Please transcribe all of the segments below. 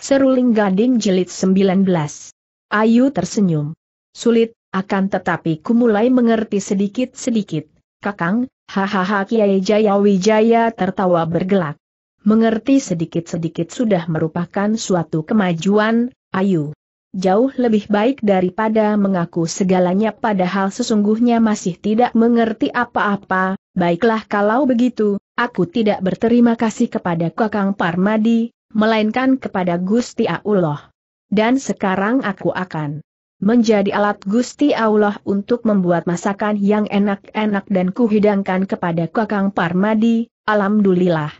Seruling Gading Jelit 19. Ayu tersenyum. Sulit, akan tetapi ku mulai mengerti sedikit-sedikit, kakang, hahaha Kiai Jaya Wijaya tertawa bergelak. Mengerti sedikit-sedikit sudah merupakan suatu kemajuan, Ayu. Jauh lebih baik daripada mengaku segalanya padahal sesungguhnya masih tidak mengerti apa-apa, baiklah kalau begitu, aku tidak berterima kasih kepada Kakang Parmadi, melainkan kepada Gusti Allah. Dan sekarang aku akan menjadi alat Gusti Allah untuk membuat masakan yang enak-enak dan kuhidangkan kepada Kakang Parmadi, alhamdulillah.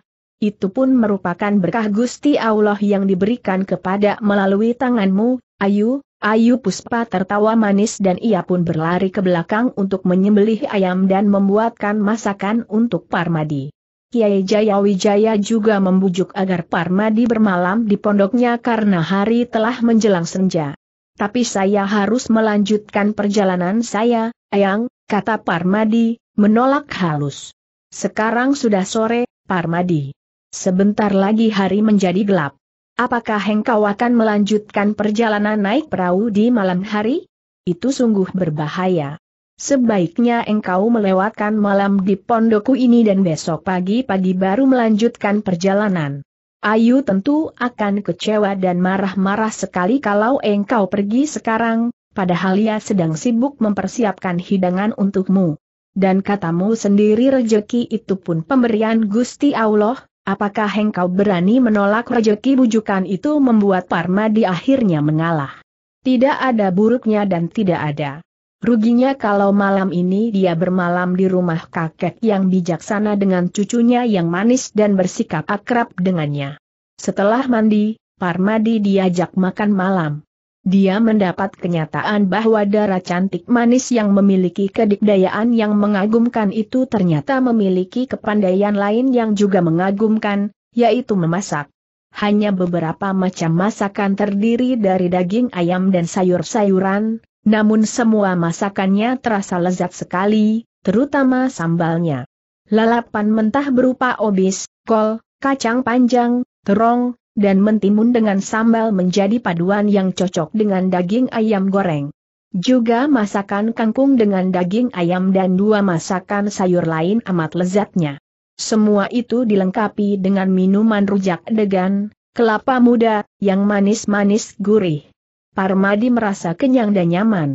Itu pun merupakan berkah Gusti Allah yang diberikan kepada melalui tanganmu, Ayu, Ayu Puspa tertawa manis dan ia pun berlari ke belakang untuk menyembelih ayam dan membuatkan masakan untuk Parmadi. Kiai Jayawijaya juga membujuk agar Parmadi bermalam di pondoknya karena hari telah menjelang senja. Tapi saya harus melanjutkan perjalanan saya, Ayang, kata Parmadi, menolak halus. Sekarang sudah sore, Parmadi. Sebentar lagi hari menjadi gelap. Apakah engkau akan melanjutkan perjalanan naik perahu di malam hari? Itu sungguh berbahaya. Sebaiknya engkau melewatkan malam di pondokku ini dan besok pagi-pagi baru melanjutkan perjalanan. Ayu tentu akan kecewa dan marah-marah sekali kalau engkau pergi sekarang, padahal ia sedang sibuk mempersiapkan hidangan untukmu. Dan katamu sendiri rejeki itu pun pemberian Gusti Allah, apakah engkau berani menolak rejeki bujukan itu membuat Parma di akhirnya mengalah? Tidak ada buruknya dan tidak ada Ruginya kalau malam ini dia bermalam di rumah kakek yang bijaksana dengan cucunya yang manis dan bersikap akrab dengannya. Setelah mandi, Parmadi diajak makan malam. Dia mendapat kenyataan bahwa darah cantik manis yang memiliki kedikdayaan yang mengagumkan itu ternyata memiliki kepandaian lain yang juga mengagumkan, yaitu memasak. Hanya beberapa macam masakan terdiri dari daging ayam dan sayur-sayuran, namun semua masakannya terasa lezat sekali, terutama sambalnya. Lalapan mentah berupa obis, kol, kacang panjang, terong, dan mentimun dengan sambal menjadi paduan yang cocok dengan daging ayam goreng. Juga masakan kangkung dengan daging ayam dan dua masakan sayur lain amat lezatnya. Semua itu dilengkapi dengan minuman rujak degan, kelapa muda, yang manis-manis gurih. Parmadi merasa kenyang dan nyaman.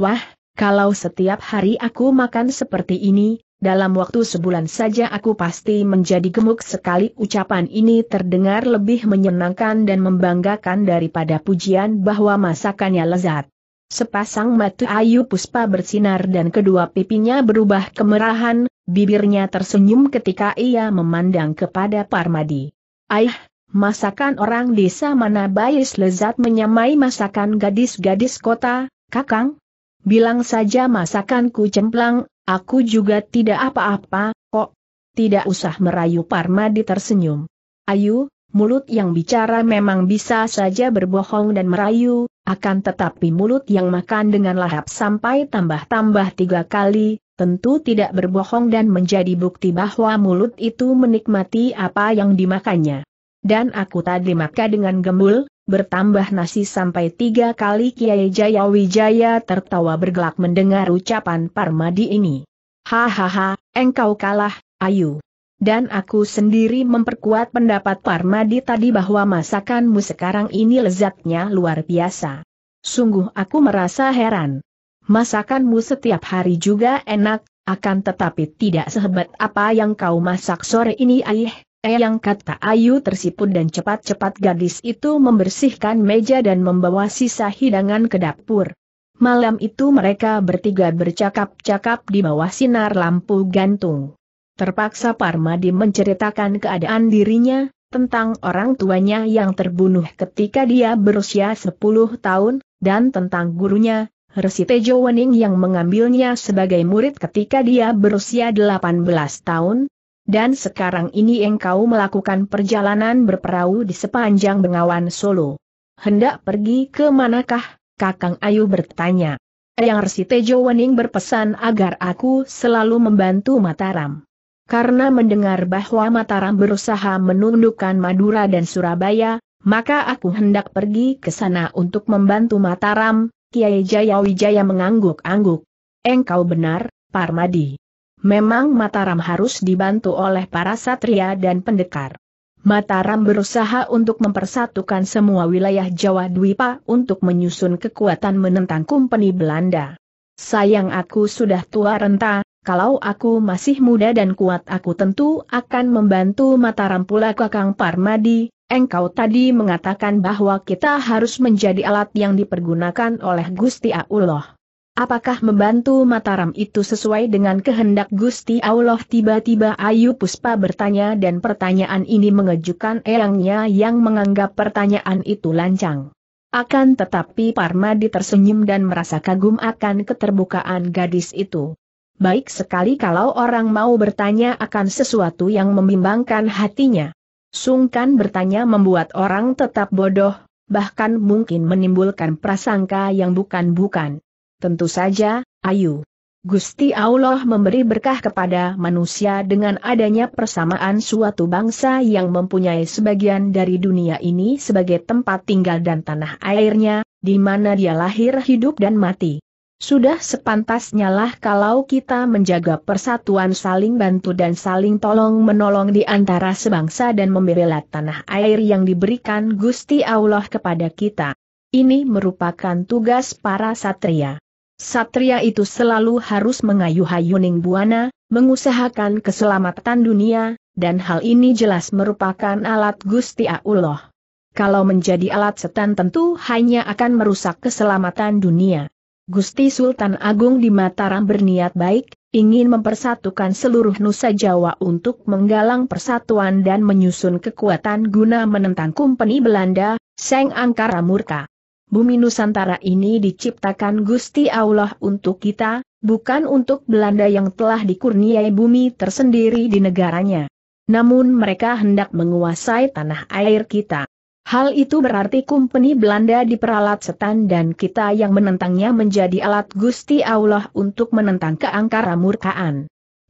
Wah, kalau setiap hari aku makan seperti ini, dalam waktu sebulan saja aku pasti menjadi gemuk sekali ucapan ini terdengar lebih menyenangkan dan membanggakan daripada pujian bahwa masakannya lezat. Sepasang mata Ayu Puspa bersinar dan kedua pipinya berubah kemerahan, bibirnya tersenyum ketika ia memandang kepada Parmadi. Aih, Masakan orang desa mana bayis lezat menyamai masakan gadis-gadis kota, kakang? Bilang saja masakanku cemplang, aku juga tidak apa-apa, kok. Tidak usah merayu Parmadi tersenyum. Ayu, mulut yang bicara memang bisa saja berbohong dan merayu, akan tetapi mulut yang makan dengan lahap sampai tambah-tambah tiga kali, tentu tidak berbohong dan menjadi bukti bahwa mulut itu menikmati apa yang dimakannya dan aku tadi maka dengan gembul, bertambah nasi sampai tiga kali Kiai Jaya Wijaya tertawa bergelak mendengar ucapan Parmadi ini. Hahaha, engkau kalah, ayu. Dan aku sendiri memperkuat pendapat Parmadi tadi bahwa masakanmu sekarang ini lezatnya luar biasa. Sungguh aku merasa heran. Masakanmu setiap hari juga enak, akan tetapi tidak sehebat apa yang kau masak sore ini ayah. Eyang kata Ayu tersipu dan cepat-cepat gadis itu membersihkan meja dan membawa sisa hidangan ke dapur. Malam itu mereka bertiga bercakap-cakap di bawah sinar lampu gantung. Terpaksa Parmadi menceritakan keadaan dirinya, tentang orang tuanya yang terbunuh ketika dia berusia 10 tahun, dan tentang gurunya, Resi Tejo Wening yang mengambilnya sebagai murid ketika dia berusia 18 tahun, dan sekarang ini engkau melakukan perjalanan berperahu di sepanjang Bengawan Solo. Hendak pergi ke manakah? Kakang Ayu bertanya. Yang Resi Tejo Wening berpesan agar aku selalu membantu Mataram. Karena mendengar bahwa Mataram berusaha menundukkan Madura dan Surabaya, maka aku hendak pergi ke sana untuk membantu Mataram, Kiai Jayawijaya mengangguk-angguk. Engkau benar, Parmadi memang Mataram harus dibantu oleh para satria dan pendekar. Mataram berusaha untuk mempersatukan semua wilayah Jawa Dwipa untuk menyusun kekuatan menentang Kumpeni Belanda. Sayang aku sudah tua renta, kalau aku masih muda dan kuat aku tentu akan membantu Mataram pula Kakang Parmadi, engkau tadi mengatakan bahwa kita harus menjadi alat yang dipergunakan oleh Gusti Allah. Apakah membantu Mataram itu sesuai dengan kehendak Gusti Allah? Tiba-tiba Ayu Puspa bertanya dan pertanyaan ini mengejutkan Eyangnya yang menganggap pertanyaan itu lancang. Akan tetapi Parmadi tersenyum dan merasa kagum akan keterbukaan gadis itu. Baik sekali kalau orang mau bertanya akan sesuatu yang membimbangkan hatinya. Sungkan bertanya membuat orang tetap bodoh, bahkan mungkin menimbulkan prasangka yang bukan-bukan. Tentu saja, ayu. Gusti Allah memberi berkah kepada manusia dengan adanya persamaan suatu bangsa yang mempunyai sebagian dari dunia ini sebagai tempat tinggal dan tanah airnya, di mana dia lahir hidup dan mati. Sudah sepantasnya lah kalau kita menjaga persatuan saling bantu dan saling tolong-menolong di antara sebangsa dan membela tanah air yang diberikan Gusti Allah kepada kita. Ini merupakan tugas para satria. Satria itu selalu harus mengayuh Hayuning Buana, mengusahakan keselamatan dunia, dan hal ini jelas merupakan alat Gusti Allah. Kalau menjadi alat setan tentu hanya akan merusak keselamatan dunia. Gusti Sultan Agung di Mataram berniat baik, ingin mempersatukan seluruh Nusa Jawa untuk menggalang persatuan dan menyusun kekuatan guna menentang Kumpeni Belanda, Seng Angkara Murka. Bumi Nusantara ini diciptakan Gusti Allah untuk kita, bukan untuk Belanda yang telah dikurniai bumi tersendiri di negaranya. Namun mereka hendak menguasai tanah air kita. Hal itu berarti kumpeni Belanda diperalat setan dan kita yang menentangnya menjadi alat Gusti Allah untuk menentang keangkara murkaan.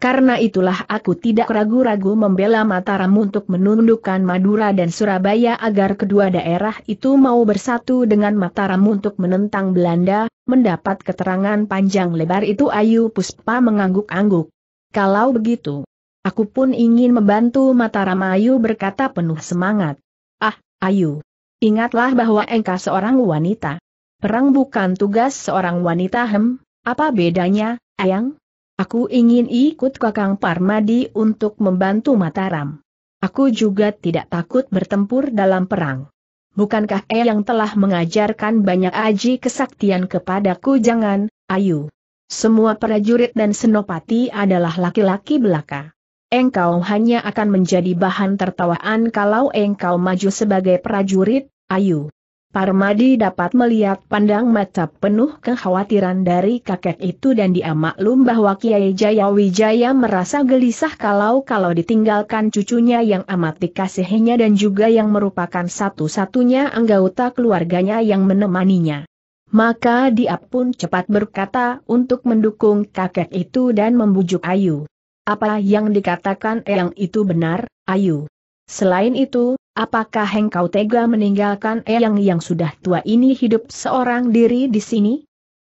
Karena itulah aku tidak ragu-ragu membela Mataram untuk menundukkan Madura dan Surabaya agar kedua daerah itu mau bersatu dengan Mataram untuk menentang Belanda, mendapat keterangan panjang lebar itu Ayu Puspa mengangguk-angguk. Kalau begitu, aku pun ingin membantu Mataram Ayu berkata penuh semangat. Ah, Ayu, ingatlah bahwa engkau seorang wanita. Perang bukan tugas seorang wanita hem, apa bedanya, Ayang? Aku ingin ikut Kakang Parmadi untuk membantu Mataram. Aku juga tidak takut bertempur dalam perang. Bukankah E yang telah mengajarkan banyak aji kesaktian kepadaku jangan, ayu. Semua prajurit dan senopati adalah laki-laki belaka. Engkau hanya akan menjadi bahan tertawaan kalau engkau maju sebagai prajurit, ayu. Parmadi dapat melihat pandang mata penuh kekhawatiran dari kakek itu dan dia maklum bahwa Kiai Jayawijaya merasa gelisah kalau-kalau ditinggalkan cucunya yang amat dikasihinya dan juga yang merupakan satu-satunya anggota keluarganya yang menemaninya. Maka dia pun cepat berkata untuk mendukung kakek itu dan membujuk Ayu. Apa yang dikatakan yang itu benar, Ayu? Selain itu, apakah engkau tega meninggalkan Eyang yang sudah tua ini hidup seorang diri di sini?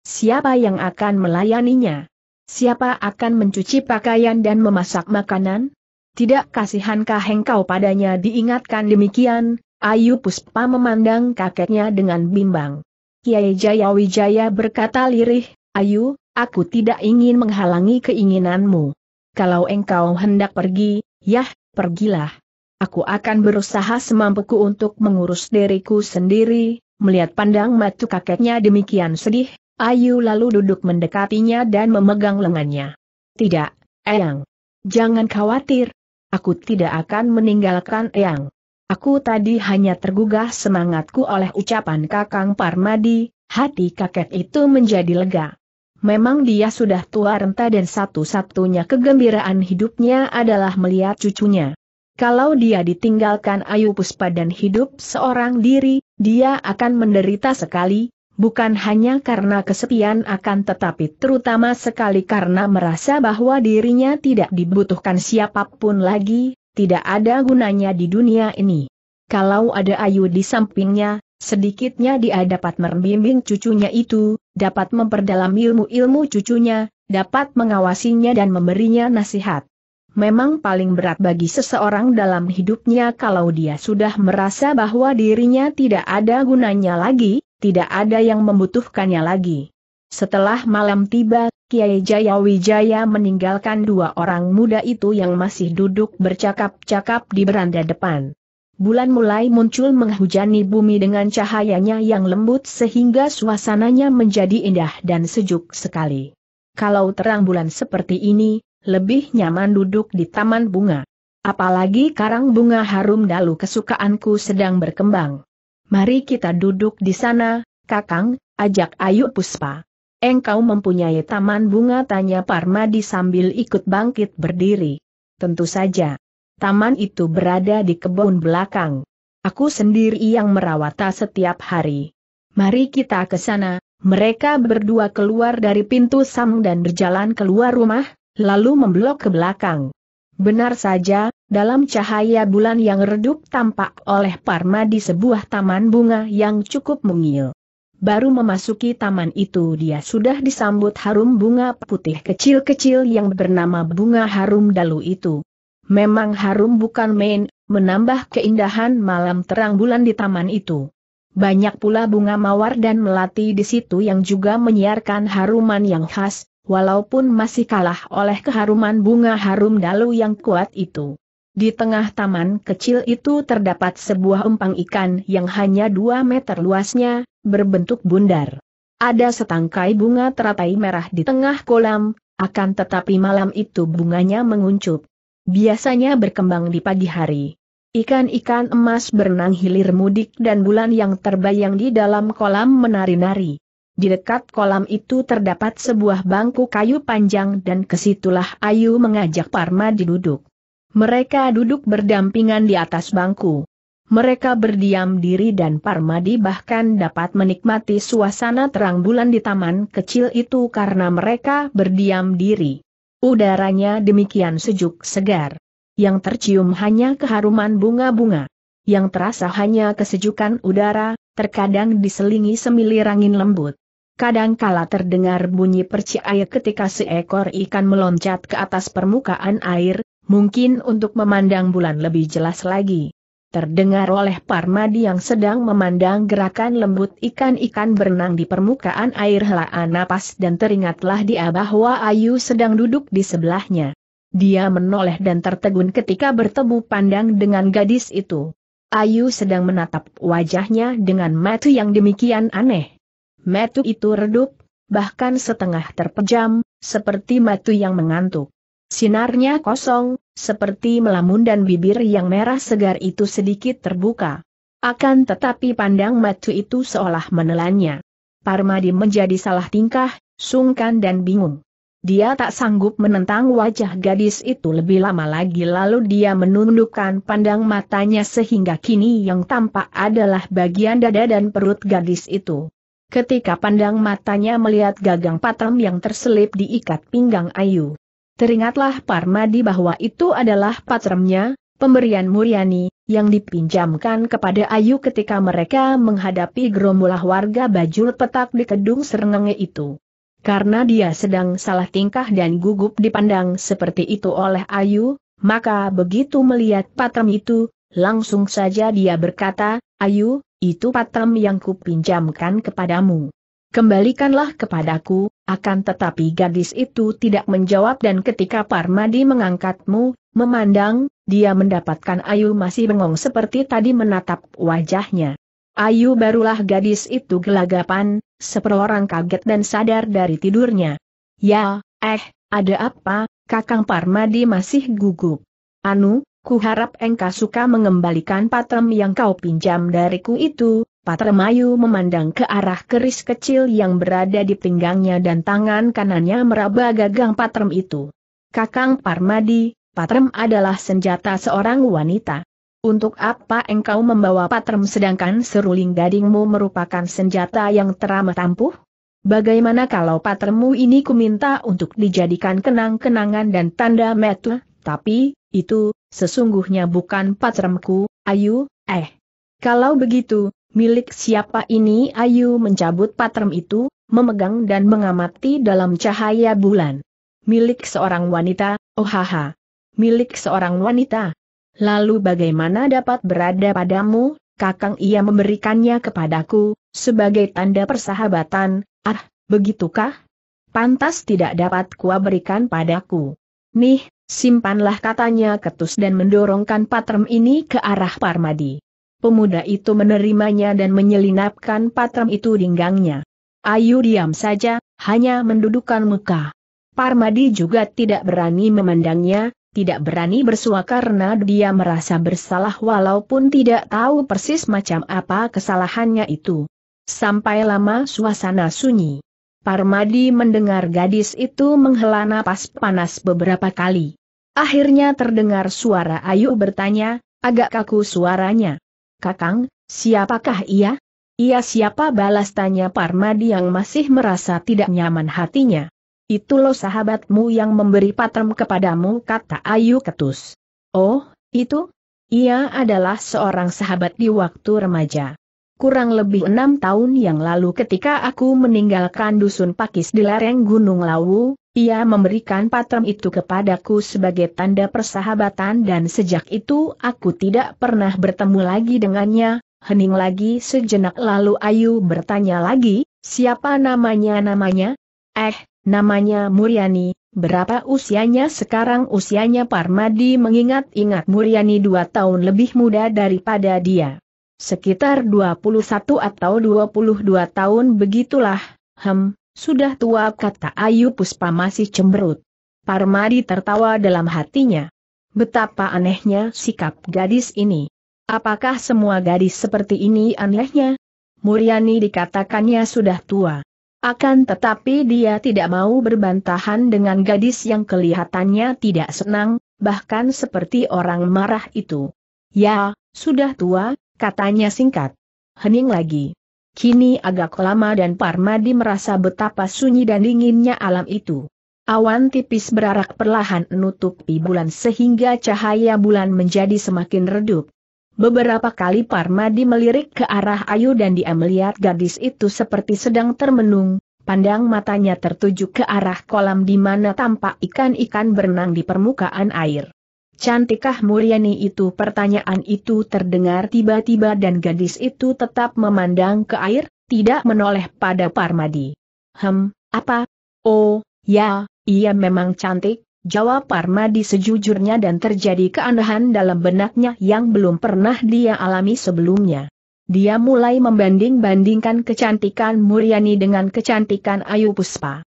Siapa yang akan melayaninya? Siapa akan mencuci pakaian dan memasak makanan? Tidak kasihankah engkau padanya diingatkan demikian, Ayu Puspa memandang kakeknya dengan bimbang. Kiai Jaya Wijaya berkata lirih, Ayu, aku tidak ingin menghalangi keinginanmu. Kalau engkau hendak pergi, yah, pergilah. Aku akan berusaha semampuku untuk mengurus diriku sendiri, melihat pandang matu kakeknya demikian sedih, Ayu lalu duduk mendekatinya dan memegang lengannya. Tidak, Eyang. Jangan khawatir. Aku tidak akan meninggalkan Eyang. Aku tadi hanya tergugah semangatku oleh ucapan Kakang Parmadi, hati kakek itu menjadi lega. Memang dia sudah tua renta dan satu-satunya kegembiraan hidupnya adalah melihat cucunya. Kalau dia ditinggalkan Ayu Puspa dan hidup seorang diri, dia akan menderita sekali, bukan hanya karena kesepian akan tetapi terutama sekali karena merasa bahwa dirinya tidak dibutuhkan siapapun lagi, tidak ada gunanya di dunia ini. Kalau ada Ayu di sampingnya, sedikitnya dia dapat membimbing cucunya itu, dapat memperdalam ilmu-ilmu cucunya, dapat mengawasinya dan memberinya nasihat memang paling berat bagi seseorang dalam hidupnya kalau dia sudah merasa bahwa dirinya tidak ada gunanya lagi, tidak ada yang membutuhkannya lagi. Setelah malam tiba, Kiai Jayawijaya meninggalkan dua orang muda itu yang masih duduk bercakap-cakap di beranda depan. Bulan mulai muncul menghujani bumi dengan cahayanya yang lembut sehingga suasananya menjadi indah dan sejuk sekali. Kalau terang bulan seperti ini, lebih nyaman duduk di taman bunga. Apalagi karang bunga harum dalu kesukaanku sedang berkembang. Mari kita duduk di sana, Kakang, ajak Ayu Puspa. Engkau mempunyai taman bunga tanya Parmadi sambil ikut bangkit berdiri. Tentu saja. Taman itu berada di kebun belakang. Aku sendiri yang merawata setiap hari. Mari kita ke sana, mereka berdua keluar dari pintu sam dan berjalan keluar rumah, lalu memblok ke belakang. Benar saja, dalam cahaya bulan yang redup tampak oleh Parma di sebuah taman bunga yang cukup mungil. Baru memasuki taman itu dia sudah disambut harum bunga putih kecil-kecil yang bernama bunga harum dalu itu. Memang harum bukan main, menambah keindahan malam terang bulan di taman itu. Banyak pula bunga mawar dan melati di situ yang juga menyiarkan haruman yang khas, walaupun masih kalah oleh keharuman bunga harum dalu yang kuat itu. Di tengah taman kecil itu terdapat sebuah empang ikan yang hanya 2 meter luasnya, berbentuk bundar. Ada setangkai bunga teratai merah di tengah kolam, akan tetapi malam itu bunganya menguncup. Biasanya berkembang di pagi hari. Ikan-ikan emas berenang hilir mudik dan bulan yang terbayang di dalam kolam menari-nari. Di dekat kolam itu terdapat sebuah bangku kayu panjang dan kesitulah Ayu mengajak Parma duduk. Mereka duduk berdampingan di atas bangku. Mereka berdiam diri dan Parmadi bahkan dapat menikmati suasana terang bulan di taman kecil itu karena mereka berdiam diri. Udaranya demikian sejuk segar. Yang tercium hanya keharuman bunga-bunga. Yang terasa hanya kesejukan udara, terkadang diselingi semilir angin lembut. Kadang-kala terdengar bunyi percik air ketika seekor ikan meloncat ke atas permukaan air, mungkin untuk memandang bulan lebih jelas lagi. Terdengar oleh Parmadi yang sedang memandang gerakan lembut ikan-ikan berenang di permukaan air helaan napas dan teringatlah dia bahwa Ayu sedang duduk di sebelahnya. Dia menoleh dan tertegun ketika bertemu pandang dengan gadis itu. Ayu sedang menatap wajahnya dengan mata yang demikian aneh. Metu itu redup, bahkan setengah terpejam, seperti matu yang mengantuk. Sinarnya kosong, seperti melamun dan bibir yang merah segar itu sedikit terbuka. Akan tetapi pandang matu itu seolah menelannya. Parmadi menjadi salah tingkah, sungkan dan bingung. Dia tak sanggup menentang wajah gadis itu lebih lama lagi lalu dia menundukkan pandang matanya sehingga kini yang tampak adalah bagian dada dan perut gadis itu. Ketika pandang matanya melihat gagang patem yang terselip diikat pinggang Ayu. Teringatlah Parmadi bahwa itu adalah patremnya, pemberian Muryani, yang dipinjamkan kepada Ayu ketika mereka menghadapi gerombolah warga bajul petak di kedung serengenge itu. Karena dia sedang salah tingkah dan gugup dipandang seperti itu oleh Ayu, maka begitu melihat patrem itu, langsung saja dia berkata, Ayu, itu patam yang kupinjamkan kepadamu. Kembalikanlah kepadaku, akan tetapi gadis itu tidak menjawab dan ketika Parmadi mengangkatmu, memandang, dia mendapatkan Ayu masih bengong seperti tadi menatap wajahnya. Ayu barulah gadis itu gelagapan, seperorang kaget dan sadar dari tidurnya. Ya, eh, ada apa, Kakang Parmadi masih gugup. Anu, Kuharap engkau suka mengembalikan patrem yang kau pinjam dariku itu, Patrem Ayu memandang ke arah keris kecil yang berada di pinggangnya dan tangan kanannya meraba gagang Patrem itu. Kakang Parmadi, Patrem adalah senjata seorang wanita. Untuk apa engkau membawa Patrem sedangkan seruling gadingmu merupakan senjata yang teramat ampuh? Bagaimana kalau Patremu ini kuminta untuk dijadikan kenang-kenangan dan tanda metu, tapi, itu, sesungguhnya bukan patremku, Ayu, eh. Kalau begitu, milik siapa ini Ayu mencabut patrem itu, memegang dan mengamati dalam cahaya bulan. Milik seorang wanita, oh haha. Milik seorang wanita. Lalu bagaimana dapat berada padamu, kakang ia memberikannya kepadaku, sebagai tanda persahabatan, ah, begitukah? Pantas tidak dapat kuah berikan padaku. Nih, Simpanlah katanya ketus dan mendorongkan patrem ini ke arah Parmadi. Pemuda itu menerimanya dan menyelinapkan patrem itu di Ayu diam saja, hanya mendudukan muka. Parmadi juga tidak berani memandangnya, tidak berani bersua karena dia merasa bersalah walaupun tidak tahu persis macam apa kesalahannya itu. Sampai lama suasana sunyi. Parmadi mendengar gadis itu menghela napas panas beberapa kali. Akhirnya terdengar suara Ayu bertanya, agak kaku suaranya. Kakang, siapakah ia? Ia siapa balas tanya Parmadi yang masih merasa tidak nyaman hatinya. Itu loh sahabatmu yang memberi patrem kepadamu kata Ayu Ketus. Oh, itu? Ia adalah seorang sahabat di waktu remaja. Kurang lebih enam tahun yang lalu ketika aku meninggalkan dusun Pakis di lereng Gunung Lawu, ia memberikan patram itu kepadaku sebagai tanda persahabatan dan sejak itu aku tidak pernah bertemu lagi dengannya, hening lagi sejenak lalu Ayu bertanya lagi, siapa namanya-namanya? Eh, namanya Muriani. berapa usianya sekarang usianya Parmadi mengingat-ingat Muriani dua tahun lebih muda daripada dia sekitar 21 atau 22 tahun begitulah, hem, sudah tua kata Ayu Puspa masih cemberut. Parmadi tertawa dalam hatinya. Betapa anehnya sikap gadis ini. Apakah semua gadis seperti ini anehnya? Muriani dikatakannya sudah tua. Akan tetapi dia tidak mau berbantahan dengan gadis yang kelihatannya tidak senang, bahkan seperti orang marah itu. Ya, sudah tua, Katanya singkat. Hening lagi. Kini agak lama dan Parmadi merasa betapa sunyi dan dinginnya alam itu. Awan tipis berarak perlahan menutupi bulan sehingga cahaya bulan menjadi semakin redup. Beberapa kali Parmadi melirik ke arah Ayu dan dia melihat gadis itu seperti sedang termenung, pandang matanya tertuju ke arah kolam di mana tampak ikan-ikan berenang di permukaan air. Cantikkah Mulyani itu pertanyaan itu terdengar tiba-tiba dan gadis itu tetap memandang ke air, tidak menoleh pada Parmadi. Hem, apa? Oh, ya, ia memang cantik, jawab Parmadi sejujurnya dan terjadi keanehan dalam benaknya yang belum pernah dia alami sebelumnya. Dia mulai membanding-bandingkan kecantikan Muryani dengan kecantikan Ayu Puspa.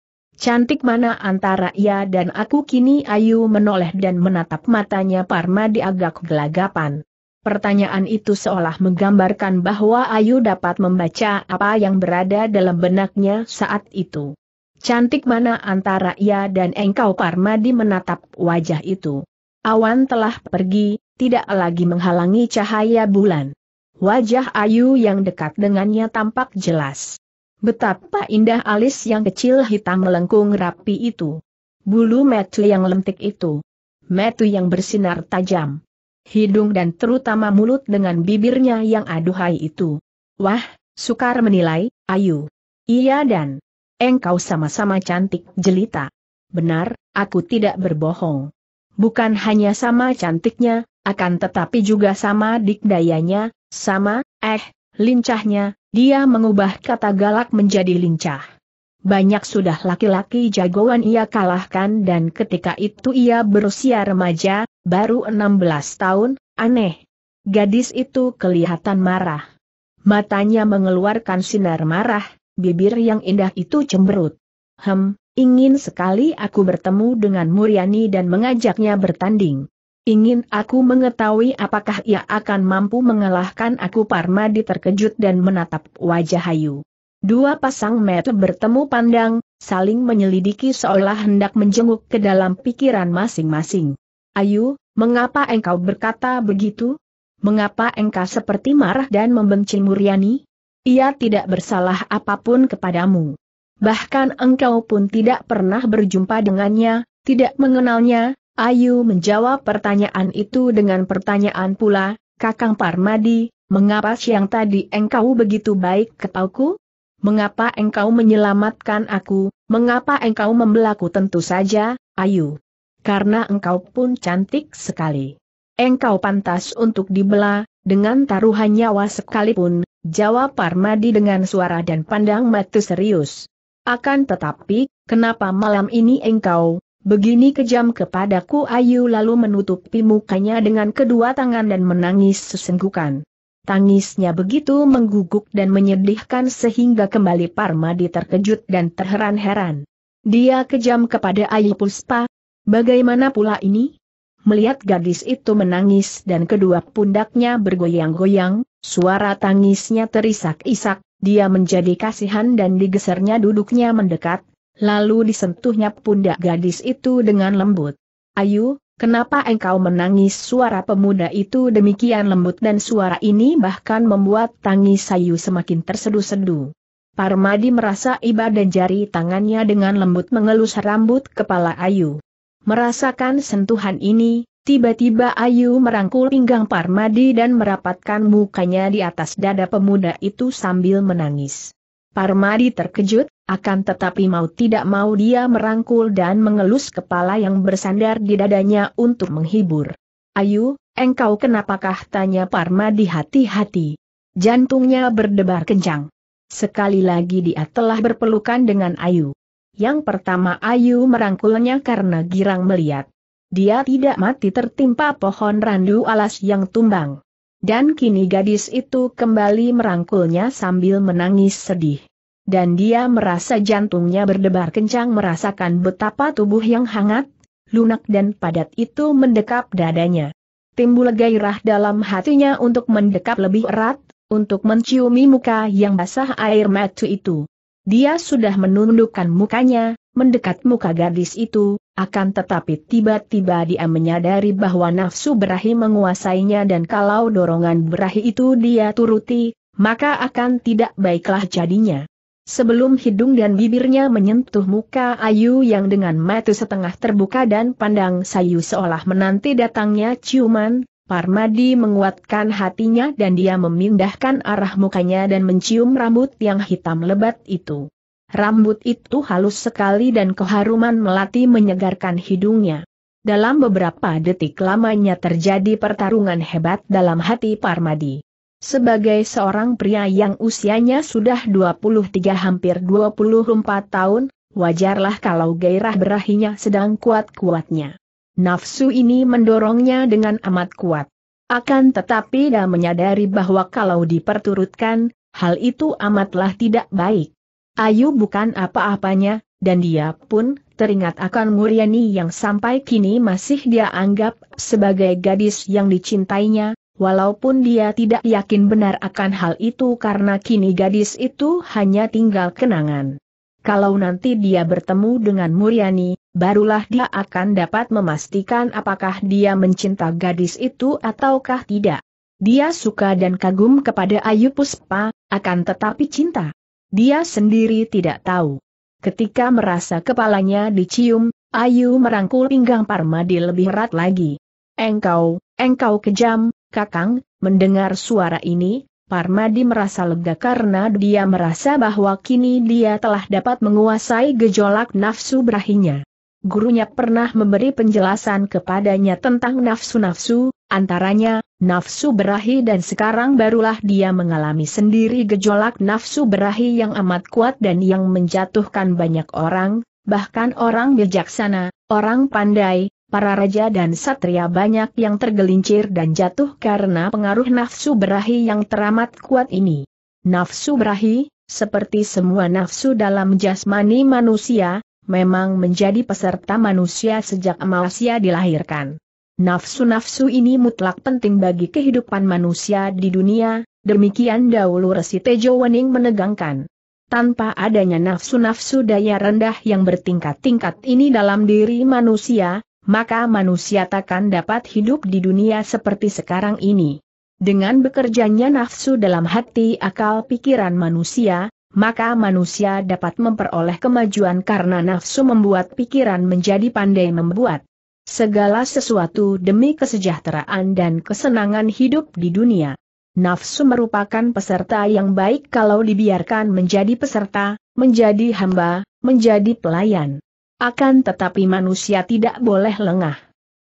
Cantik mana antara ia dan aku kini Ayu menoleh dan menatap matanya Parma agak gelagapan. Pertanyaan itu seolah menggambarkan bahwa Ayu dapat membaca apa yang berada dalam benaknya saat itu. Cantik mana antara ia dan engkau Parmadi menatap wajah itu. Awan telah pergi, tidak lagi menghalangi cahaya bulan. Wajah Ayu yang dekat dengannya tampak jelas. Betapa indah alis yang kecil hitam melengkung rapi itu. Bulu metu yang lentik itu. Metu yang bersinar tajam. Hidung dan terutama mulut dengan bibirnya yang aduhai itu. Wah, sukar menilai, ayu. Iya dan engkau sama-sama cantik jelita. Benar, aku tidak berbohong. Bukan hanya sama cantiknya, akan tetapi juga sama dikdayanya, sama, eh, lincahnya, dia mengubah kata galak menjadi lincah. Banyak sudah laki-laki jagoan ia kalahkan dan ketika itu ia berusia remaja, baru 16 tahun, aneh. Gadis itu kelihatan marah. Matanya mengeluarkan sinar marah, bibir yang indah itu cemberut. Hem, ingin sekali aku bertemu dengan Muriani dan mengajaknya bertanding. Ingin aku mengetahui apakah ia akan mampu mengalahkan aku Parmadi terkejut dan menatap wajah Hayu. Dua pasang mata bertemu pandang, saling menyelidiki seolah hendak menjenguk ke dalam pikiran masing-masing. Ayu, mengapa engkau berkata begitu? Mengapa engkau seperti marah dan membenci Muryani? Ia tidak bersalah apapun kepadamu. Bahkan engkau pun tidak pernah berjumpa dengannya, tidak mengenalnya, Ayu menjawab pertanyaan itu dengan pertanyaan pula, Kakang Parmadi, mengapa siang tadi engkau begitu baik ke kepauku? Mengapa engkau menyelamatkan aku, mengapa engkau membelaku tentu saja, Ayu? Karena engkau pun cantik sekali. Engkau pantas untuk dibela, dengan taruhan nyawa sekalipun, jawab Parmadi dengan suara dan pandang mata serius. Akan tetapi, kenapa malam ini engkau, Begini kejam kepadaku Ayu lalu menutupi mukanya dengan kedua tangan dan menangis sesenggukan. Tangisnya begitu mengguguk dan menyedihkan sehingga kembali Parmadi terkejut dan terheran-heran. Dia kejam kepada Ayu Puspa. Bagaimana pula ini? Melihat gadis itu menangis dan kedua pundaknya bergoyang-goyang, suara tangisnya terisak-isak, dia menjadi kasihan dan digesernya duduknya mendekat, Lalu disentuhnya pundak gadis itu dengan lembut. Ayu, kenapa engkau menangis suara pemuda itu demikian lembut dan suara ini bahkan membuat tangis Ayu semakin tersedu-sedu. Parmadi merasa iba dan jari tangannya dengan lembut mengelus rambut kepala Ayu. Merasakan sentuhan ini, tiba-tiba Ayu merangkul pinggang Parmadi dan merapatkan mukanya di atas dada pemuda itu sambil menangis. Parmadi terkejut, akan tetapi mau tidak mau dia merangkul dan mengelus kepala yang bersandar di dadanya untuk menghibur. Ayu, engkau kenapakah tanya Parma di hati-hati. Jantungnya berdebar kencang. Sekali lagi dia telah berpelukan dengan Ayu. Yang pertama Ayu merangkulnya karena girang melihat. Dia tidak mati tertimpa pohon randu alas yang tumbang. Dan kini gadis itu kembali merangkulnya sambil menangis sedih. Dan dia merasa jantungnya berdebar kencang merasakan betapa tubuh yang hangat, lunak dan padat itu mendekap dadanya. Timbul gairah dalam hatinya untuk mendekap lebih erat, untuk menciumi muka yang basah air mata itu. Dia sudah menundukkan mukanya, mendekat muka gadis itu, akan tetapi tiba-tiba dia menyadari bahwa nafsu berahi menguasainya dan kalau dorongan berahi itu dia turuti, maka akan tidak baiklah jadinya sebelum hidung dan bibirnya menyentuh muka Ayu yang dengan mata setengah terbuka dan pandang sayu seolah menanti datangnya ciuman, Parmadi menguatkan hatinya dan dia memindahkan arah mukanya dan mencium rambut yang hitam lebat itu. Rambut itu halus sekali dan keharuman melati menyegarkan hidungnya. Dalam beberapa detik lamanya terjadi pertarungan hebat dalam hati Parmadi. Sebagai seorang pria yang usianya sudah 23 hampir 24 tahun, wajarlah kalau gairah berahinya sedang kuat-kuatnya. Nafsu ini mendorongnya dengan amat kuat. Akan tetapi dia menyadari bahwa kalau diperturutkan, hal itu amatlah tidak baik. Ayu bukan apa-apanya, dan dia pun teringat akan Muriani yang sampai kini masih dia anggap sebagai gadis yang dicintainya, walaupun dia tidak yakin benar akan hal itu karena kini gadis itu hanya tinggal kenangan. Kalau nanti dia bertemu dengan Muriani, barulah dia akan dapat memastikan apakah dia mencinta gadis itu ataukah tidak. Dia suka dan kagum kepada Ayu Puspa, akan tetapi cinta. Dia sendiri tidak tahu. Ketika merasa kepalanya dicium, Ayu merangkul pinggang Parmadi lebih erat lagi. Engkau, engkau kejam, Kakang, mendengar suara ini, Parmadi merasa lega karena dia merasa bahwa kini dia telah dapat menguasai gejolak nafsu berahinya. Gurunya pernah memberi penjelasan kepadanya tentang nafsu-nafsu, antaranya, nafsu berahi dan sekarang barulah dia mengalami sendiri gejolak nafsu berahi yang amat kuat dan yang menjatuhkan banyak orang, bahkan orang bijaksana, orang pandai, para raja dan satria banyak yang tergelincir dan jatuh karena pengaruh nafsu berahi yang teramat kuat ini. Nafsu berahi, seperti semua nafsu dalam jasmani manusia, memang menjadi peserta manusia sejak manusia dilahirkan. Nafsu-nafsu ini mutlak penting bagi kehidupan manusia di dunia, demikian dahulu Resi Tejo Wening menegangkan. Tanpa adanya nafsu-nafsu daya rendah yang bertingkat-tingkat ini dalam diri manusia, maka manusia takkan dapat hidup di dunia seperti sekarang ini. Dengan bekerjanya nafsu dalam hati akal pikiran manusia, maka manusia dapat memperoleh kemajuan karena nafsu membuat pikiran menjadi pandai membuat segala sesuatu demi kesejahteraan dan kesenangan hidup di dunia. Nafsu merupakan peserta yang baik kalau dibiarkan menjadi peserta, menjadi hamba, menjadi pelayan. Akan tetapi manusia tidak boleh lengah.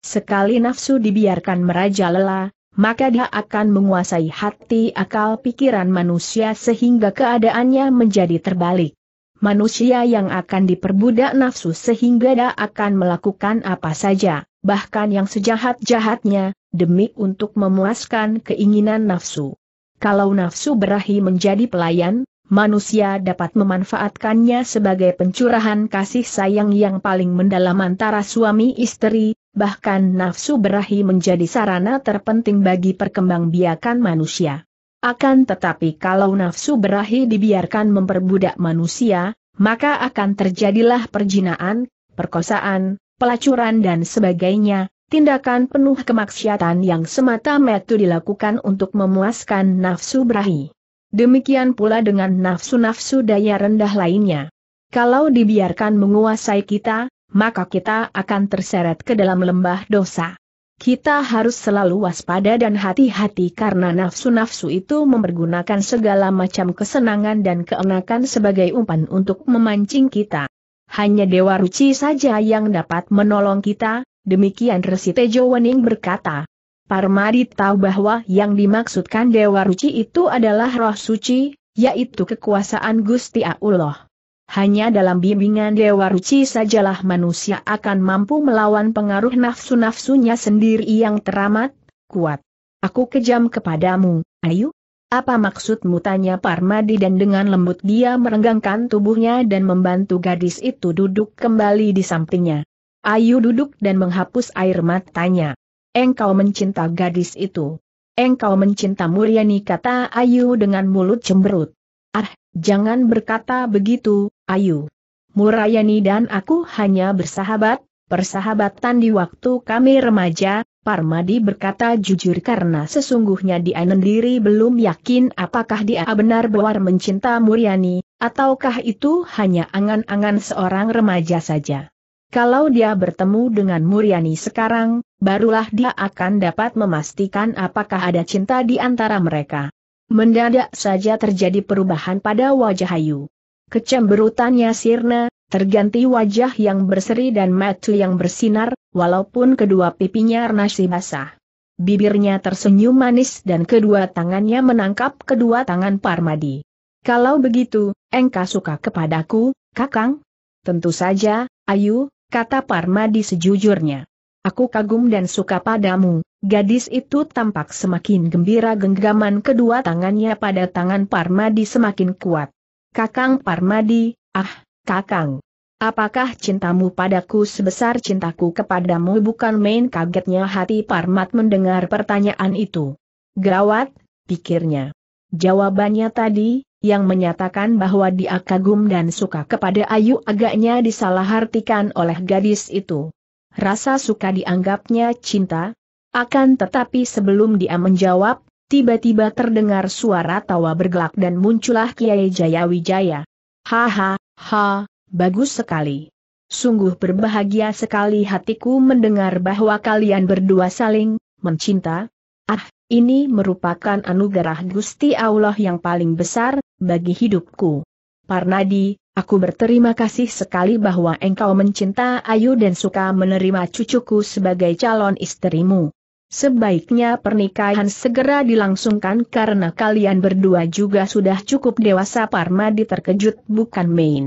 Sekali nafsu dibiarkan merajalela, maka dia akan menguasai hati akal pikiran manusia sehingga keadaannya menjadi terbalik. Manusia yang akan diperbudak nafsu sehingga dia akan melakukan apa saja, bahkan yang sejahat-jahatnya, demi untuk memuaskan keinginan nafsu. Kalau nafsu berahi menjadi pelayan, manusia dapat memanfaatkannya sebagai pencurahan kasih sayang yang paling mendalam antara suami istri, bahkan nafsu berahi menjadi sarana terpenting bagi perkembangbiakan manusia. Akan tetapi kalau nafsu berahi dibiarkan memperbudak manusia, maka akan terjadilah perjinaan, perkosaan, pelacuran dan sebagainya, tindakan penuh kemaksiatan yang semata-mata dilakukan untuk memuaskan nafsu berahi. Demikian pula dengan nafsu-nafsu daya rendah lainnya. Kalau dibiarkan menguasai kita, maka kita akan terseret ke dalam lembah dosa. Kita harus selalu waspada dan hati-hati karena nafsu-nafsu itu mempergunakan segala macam kesenangan dan keenakan sebagai umpan untuk memancing kita. Hanya Dewa Ruci saja yang dapat menolong kita, demikian Resi Tejo Wening berkata. Parmadi tahu bahwa yang dimaksudkan Dewa Ruci itu adalah roh suci, yaitu kekuasaan Gusti Allah. Hanya dalam bimbingan Dewa Ruci sajalah manusia akan mampu melawan pengaruh nafsu-nafsunya sendiri yang teramat, kuat. Aku kejam kepadamu, ayu. Apa maksudmu tanya Parmadi dan dengan lembut dia merenggangkan tubuhnya dan membantu gadis itu duduk kembali di sampingnya. Ayu duduk dan menghapus air matanya engkau mencinta gadis itu. Engkau mencinta Muryani kata Ayu dengan mulut cemberut. Ah, jangan berkata begitu, Ayu. Murayani dan aku hanya bersahabat, persahabatan di waktu kami remaja, Parmadi berkata jujur karena sesungguhnya dia sendiri belum yakin apakah dia benar benar mencinta Muryani, ataukah itu hanya angan-angan seorang remaja saja. Kalau dia bertemu dengan Muriani sekarang, barulah dia akan dapat memastikan apakah ada cinta di antara mereka. Mendadak saja terjadi perubahan pada wajah Hayu. Kecemberutannya sirna, terganti wajah yang berseri dan mata yang bersinar, walaupun kedua pipinya nasi basah. Bibirnya tersenyum manis dan kedua tangannya menangkap kedua tangan Parmadi. Kalau begitu, engkau suka kepadaku, kakang? Tentu saja, Ayu, kata Parmadi sejujurnya. Aku kagum dan suka padamu, gadis itu tampak semakin gembira genggaman kedua tangannya pada tangan Parmadi semakin kuat. Kakang Parmadi, ah, kakang. Apakah cintamu padaku sebesar cintaku kepadamu bukan main kagetnya hati Parmat mendengar pertanyaan itu. Gawat, pikirnya. Jawabannya tadi, yang menyatakan bahwa dia kagum dan suka kepada Ayu agaknya disalahartikan oleh gadis itu. Rasa suka dianggapnya cinta, akan tetapi sebelum dia menjawab, tiba-tiba terdengar suara tawa bergelak dan muncullah Kiai Jayawijaya. Haha, ha, bagus sekali. Sungguh berbahagia sekali hatiku mendengar bahwa kalian berdua saling mencinta. Ah, ini merupakan anugerah Gusti Allah yang paling besar, bagi hidupku. Parnadi, aku berterima kasih sekali bahwa engkau mencinta Ayu dan suka menerima cucuku sebagai calon istrimu. Sebaiknya pernikahan segera dilangsungkan karena kalian berdua juga sudah cukup dewasa Parmadi terkejut bukan main.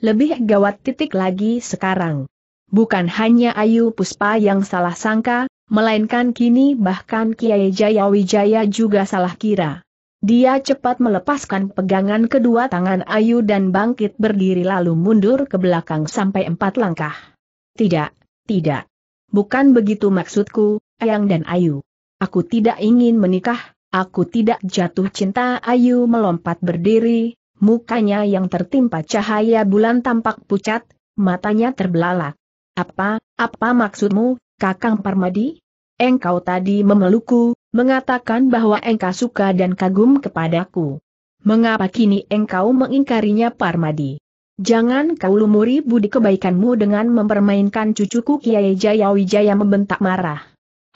Lebih gawat titik lagi sekarang. Bukan hanya Ayu Puspa yang salah sangka, Melainkan kini bahkan Kiai Jayawijaya juga salah kira. Dia cepat melepaskan pegangan kedua tangan Ayu dan bangkit berdiri lalu mundur ke belakang sampai empat langkah. Tidak, tidak. Bukan begitu maksudku, Ayang dan Ayu. Aku tidak ingin menikah, aku tidak jatuh cinta Ayu melompat berdiri, mukanya yang tertimpa cahaya bulan tampak pucat, matanya terbelalak. Apa, apa maksudmu, Kakang Parmadi? Engkau tadi memelukku, mengatakan bahwa engkau suka dan kagum kepadaku. Mengapa kini engkau mengingkarinya Parmadi? Jangan kau lumuri budi kebaikanmu dengan mempermainkan cucuku Kiai Jayawijaya membentak marah.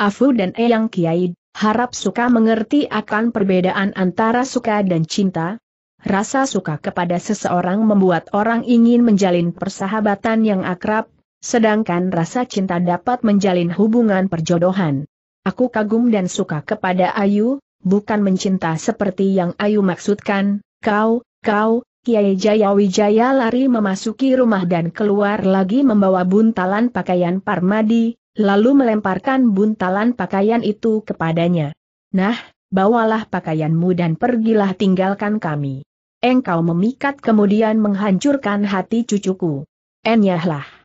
Afu dan Eyang Kiai, harap suka mengerti akan perbedaan antara suka dan cinta. Rasa suka kepada seseorang membuat orang ingin menjalin persahabatan yang akrab, Sedangkan rasa cinta dapat menjalin hubungan perjodohan. Aku kagum dan suka kepada Ayu, bukan mencinta seperti yang Ayu maksudkan, kau, kau, Kiai Jaya Wijaya lari memasuki rumah dan keluar lagi membawa buntalan pakaian Parmadi, lalu melemparkan buntalan pakaian itu kepadanya. Nah, bawalah pakaianmu dan pergilah tinggalkan kami. Engkau memikat kemudian menghancurkan hati cucuku. Enyahlah.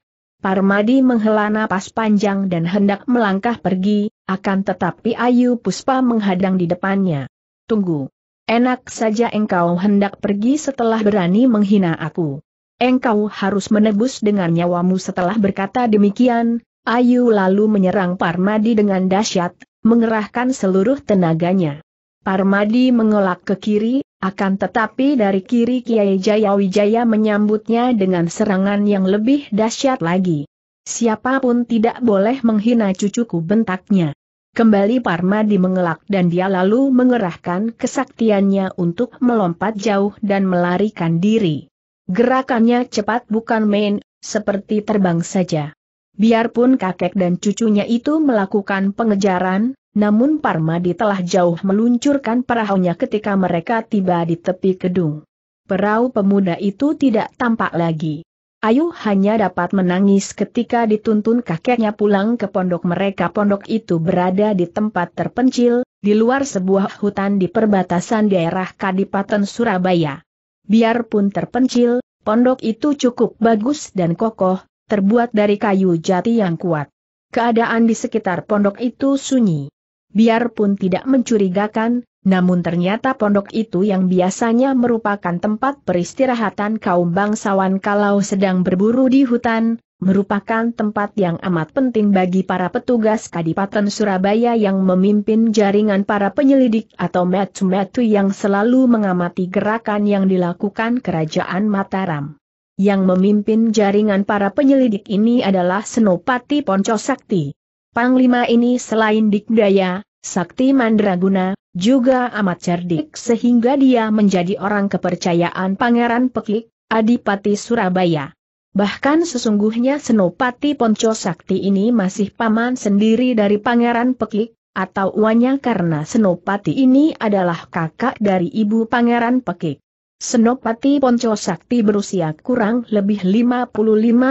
Parmadi menghela napas panjang dan hendak melangkah pergi, akan tetapi Ayu Puspa menghadang di depannya. Tunggu. Enak saja engkau hendak pergi setelah berani menghina aku. Engkau harus menebus dengan nyawamu setelah berkata demikian, Ayu lalu menyerang Parmadi dengan dahsyat, mengerahkan seluruh tenaganya. Parmadi mengelak ke kiri, akan tetapi dari kiri Kiai Jaya Wijaya menyambutnya dengan serangan yang lebih dahsyat lagi. Siapapun tidak boleh menghina cucuku bentaknya. Kembali Parmadi mengelak dan dia lalu mengerahkan kesaktiannya untuk melompat jauh dan melarikan diri. Gerakannya cepat bukan main, seperti terbang saja. Biarpun kakek dan cucunya itu melakukan pengejaran, namun Parmadi telah jauh meluncurkan perahunya ketika mereka tiba di tepi gedung. Perahu pemuda itu tidak tampak lagi. Ayu hanya dapat menangis ketika dituntun kakeknya pulang ke pondok mereka. Pondok itu berada di tempat terpencil, di luar sebuah hutan di perbatasan daerah Kadipaten Surabaya. Biarpun terpencil, pondok itu cukup bagus dan kokoh, terbuat dari kayu jati yang kuat. Keadaan di sekitar pondok itu sunyi. Biarpun tidak mencurigakan, namun ternyata pondok itu yang biasanya merupakan tempat peristirahatan kaum bangsawan kalau sedang berburu di hutan, merupakan tempat yang amat penting bagi para petugas Kadipaten Surabaya yang memimpin jaringan para penyelidik atau metu-metu yang selalu mengamati gerakan yang dilakukan Kerajaan Mataram. Yang memimpin jaringan para penyelidik ini adalah Senopati Ponco Sakti. Panglima ini selain dikdaya, sakti mandraguna, juga amat cerdik sehingga dia menjadi orang kepercayaan Pangeran Pekik, Adipati Surabaya. Bahkan sesungguhnya Senopati Ponco Sakti ini masih paman sendiri dari Pangeran Pekik, atau uanya karena Senopati ini adalah kakak dari ibu Pangeran Pekik. Senopati Ponco Sakti berusia kurang lebih 55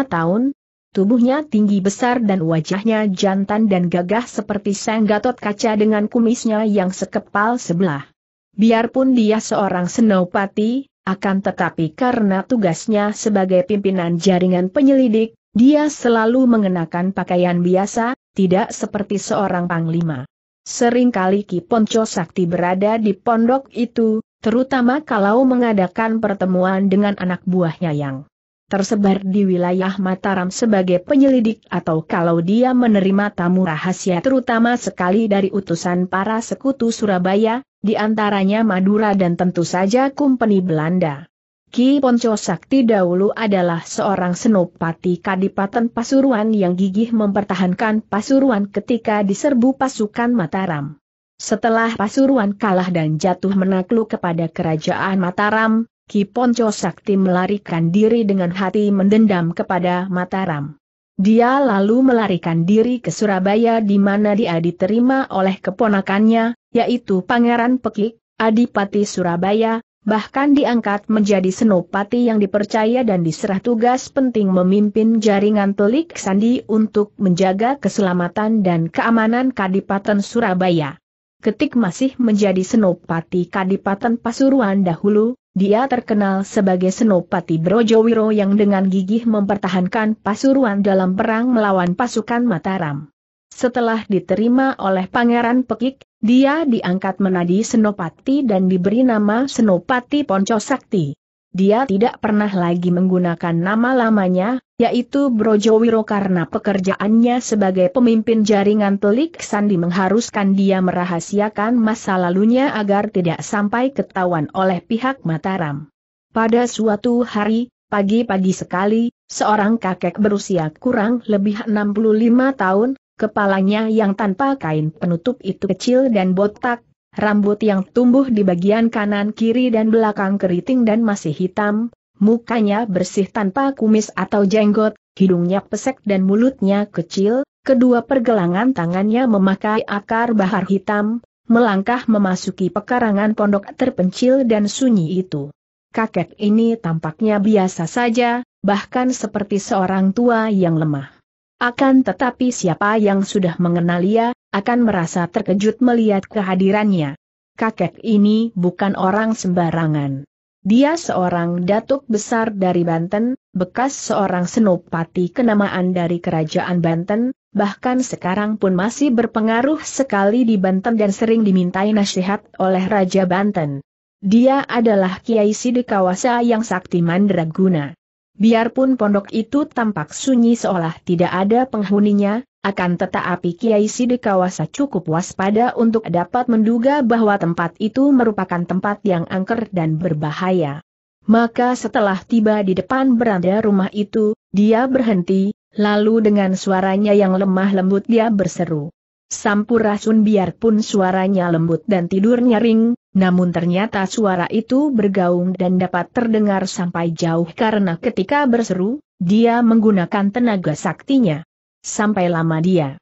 tahun, tubuhnya tinggi besar dan wajahnya jantan dan gagah seperti sang gatot kaca dengan kumisnya yang sekepal sebelah. Biarpun dia seorang senopati, akan tetapi karena tugasnya sebagai pimpinan jaringan penyelidik, dia selalu mengenakan pakaian biasa, tidak seperti seorang panglima. Seringkali Ki Ponco Sakti berada di pondok itu, terutama kalau mengadakan pertemuan dengan anak buahnya yang tersebar di wilayah Mataram sebagai penyelidik atau kalau dia menerima tamu rahasia terutama sekali dari utusan para sekutu Surabaya, di antaranya Madura dan tentu saja Kumpeni Belanda. Ki Ponco Sakti dahulu adalah seorang senopati Kadipaten Pasuruan yang gigih mempertahankan Pasuruan ketika diserbu pasukan Mataram. Setelah Pasuruan kalah dan jatuh menakluk kepada kerajaan Mataram, Ki Ponco Sakti melarikan diri dengan hati mendendam kepada Mataram. Dia lalu melarikan diri ke Surabaya di mana dia diterima oleh keponakannya, yaitu Pangeran Pekik, Adipati Surabaya, bahkan diangkat menjadi senopati yang dipercaya dan diserah tugas penting memimpin jaringan telik sandi untuk menjaga keselamatan dan keamanan Kadipaten Surabaya ketik masih menjadi Senopati Kadipaten Pasuruan dahulu, dia terkenal sebagai Senopati Brojowiro yang dengan gigih mempertahankan Pasuruan dalam perang melawan pasukan Mataram. Setelah diterima oleh Pangeran Pekik, dia diangkat menjadi Senopati dan diberi nama Senopati Poncosakti dia tidak pernah lagi menggunakan nama lamanya, yaitu Brojowiro karena pekerjaannya sebagai pemimpin jaringan telik Sandi mengharuskan dia merahasiakan masa lalunya agar tidak sampai ketahuan oleh pihak Mataram. Pada suatu hari, pagi-pagi sekali, seorang kakek berusia kurang lebih 65 tahun, kepalanya yang tanpa kain penutup itu kecil dan botak, rambut yang tumbuh di bagian kanan kiri dan belakang keriting dan masih hitam, mukanya bersih tanpa kumis atau jenggot, hidungnya pesek dan mulutnya kecil, kedua pergelangan tangannya memakai akar bahar hitam, melangkah memasuki pekarangan pondok terpencil dan sunyi itu. Kakek ini tampaknya biasa saja, bahkan seperti seorang tua yang lemah. Akan tetapi siapa yang sudah mengenal ia, akan merasa terkejut melihat kehadirannya. Kakek ini bukan orang sembarangan. Dia seorang datuk besar dari Banten, bekas seorang senopati kenamaan dari kerajaan Banten, bahkan sekarang pun masih berpengaruh sekali di Banten dan sering dimintai nasihat oleh Raja Banten. Dia adalah Kiai Sidikawasa yang sakti mandraguna. Biarpun pondok itu tampak sunyi seolah tidak ada penghuninya, akan tetapi Kiai Sidikawasa cukup waspada untuk dapat menduga bahwa tempat itu merupakan tempat yang angker dan berbahaya. Maka setelah tiba di depan beranda rumah itu, dia berhenti, lalu dengan suaranya yang lemah lembut dia berseru. Sampurasun biarpun suaranya lembut dan tidurnya ring, namun ternyata suara itu bergaung dan dapat terdengar sampai jauh karena ketika berseru, dia menggunakan tenaga saktinya. Sampai lama dia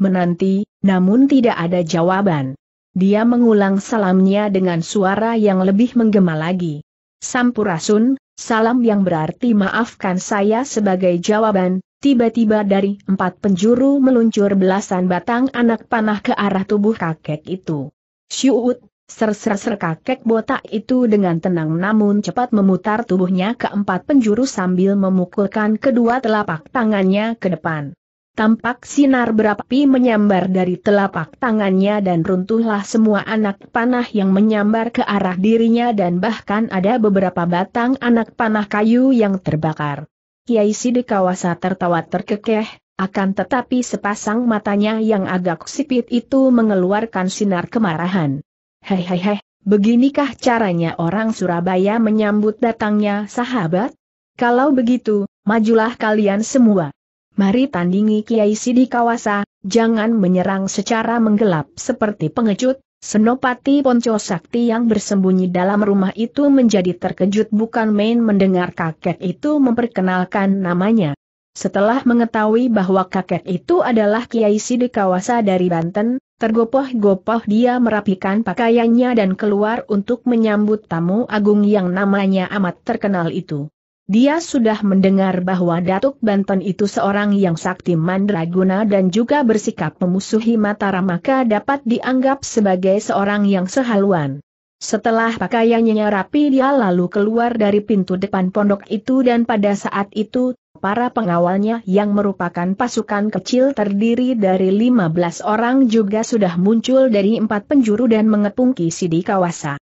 menanti, namun tidak ada jawaban. Dia mengulang salamnya dengan suara yang lebih menggema lagi. Sampurasun, salam yang berarti maafkan saya sebagai jawaban, Tiba-tiba dari empat penjuru meluncur belasan batang anak panah ke arah tubuh kakek itu. Syuut, ser-ser-ser kakek botak itu dengan tenang namun cepat memutar tubuhnya ke empat penjuru sambil memukulkan kedua telapak tangannya ke depan. Tampak sinar berapi menyambar dari telapak tangannya dan runtuhlah semua anak panah yang menyambar ke arah dirinya dan bahkan ada beberapa batang anak panah kayu yang terbakar. Kiai Sidikawasa tertawa terkekeh, akan tetapi sepasang matanya yang agak sipit itu mengeluarkan sinar kemarahan. Hehehe, beginikah caranya orang Surabaya menyambut datangnya sahabat? Kalau begitu, majulah kalian semua. Mari tandingi Kiai Sidikawasa, jangan menyerang secara menggelap seperti pengecut, Senopati Ponco Sakti yang bersembunyi dalam rumah itu menjadi terkejut bukan main mendengar kakek itu memperkenalkan namanya. Setelah mengetahui bahwa kakek itu adalah Kiai Sidikawasa dari Banten, tergopoh-gopoh dia merapikan pakaiannya dan keluar untuk menyambut tamu agung yang namanya amat terkenal itu. Dia sudah mendengar bahwa Datuk Banten itu seorang yang sakti mandraguna dan juga bersikap memusuhi Mataram maka dapat dianggap sebagai seorang yang sehaluan. Setelah pakaiannya rapi dia lalu keluar dari pintu depan pondok itu dan pada saat itu, para pengawalnya yang merupakan pasukan kecil terdiri dari 15 orang juga sudah muncul dari empat penjuru dan mengepung kawasan.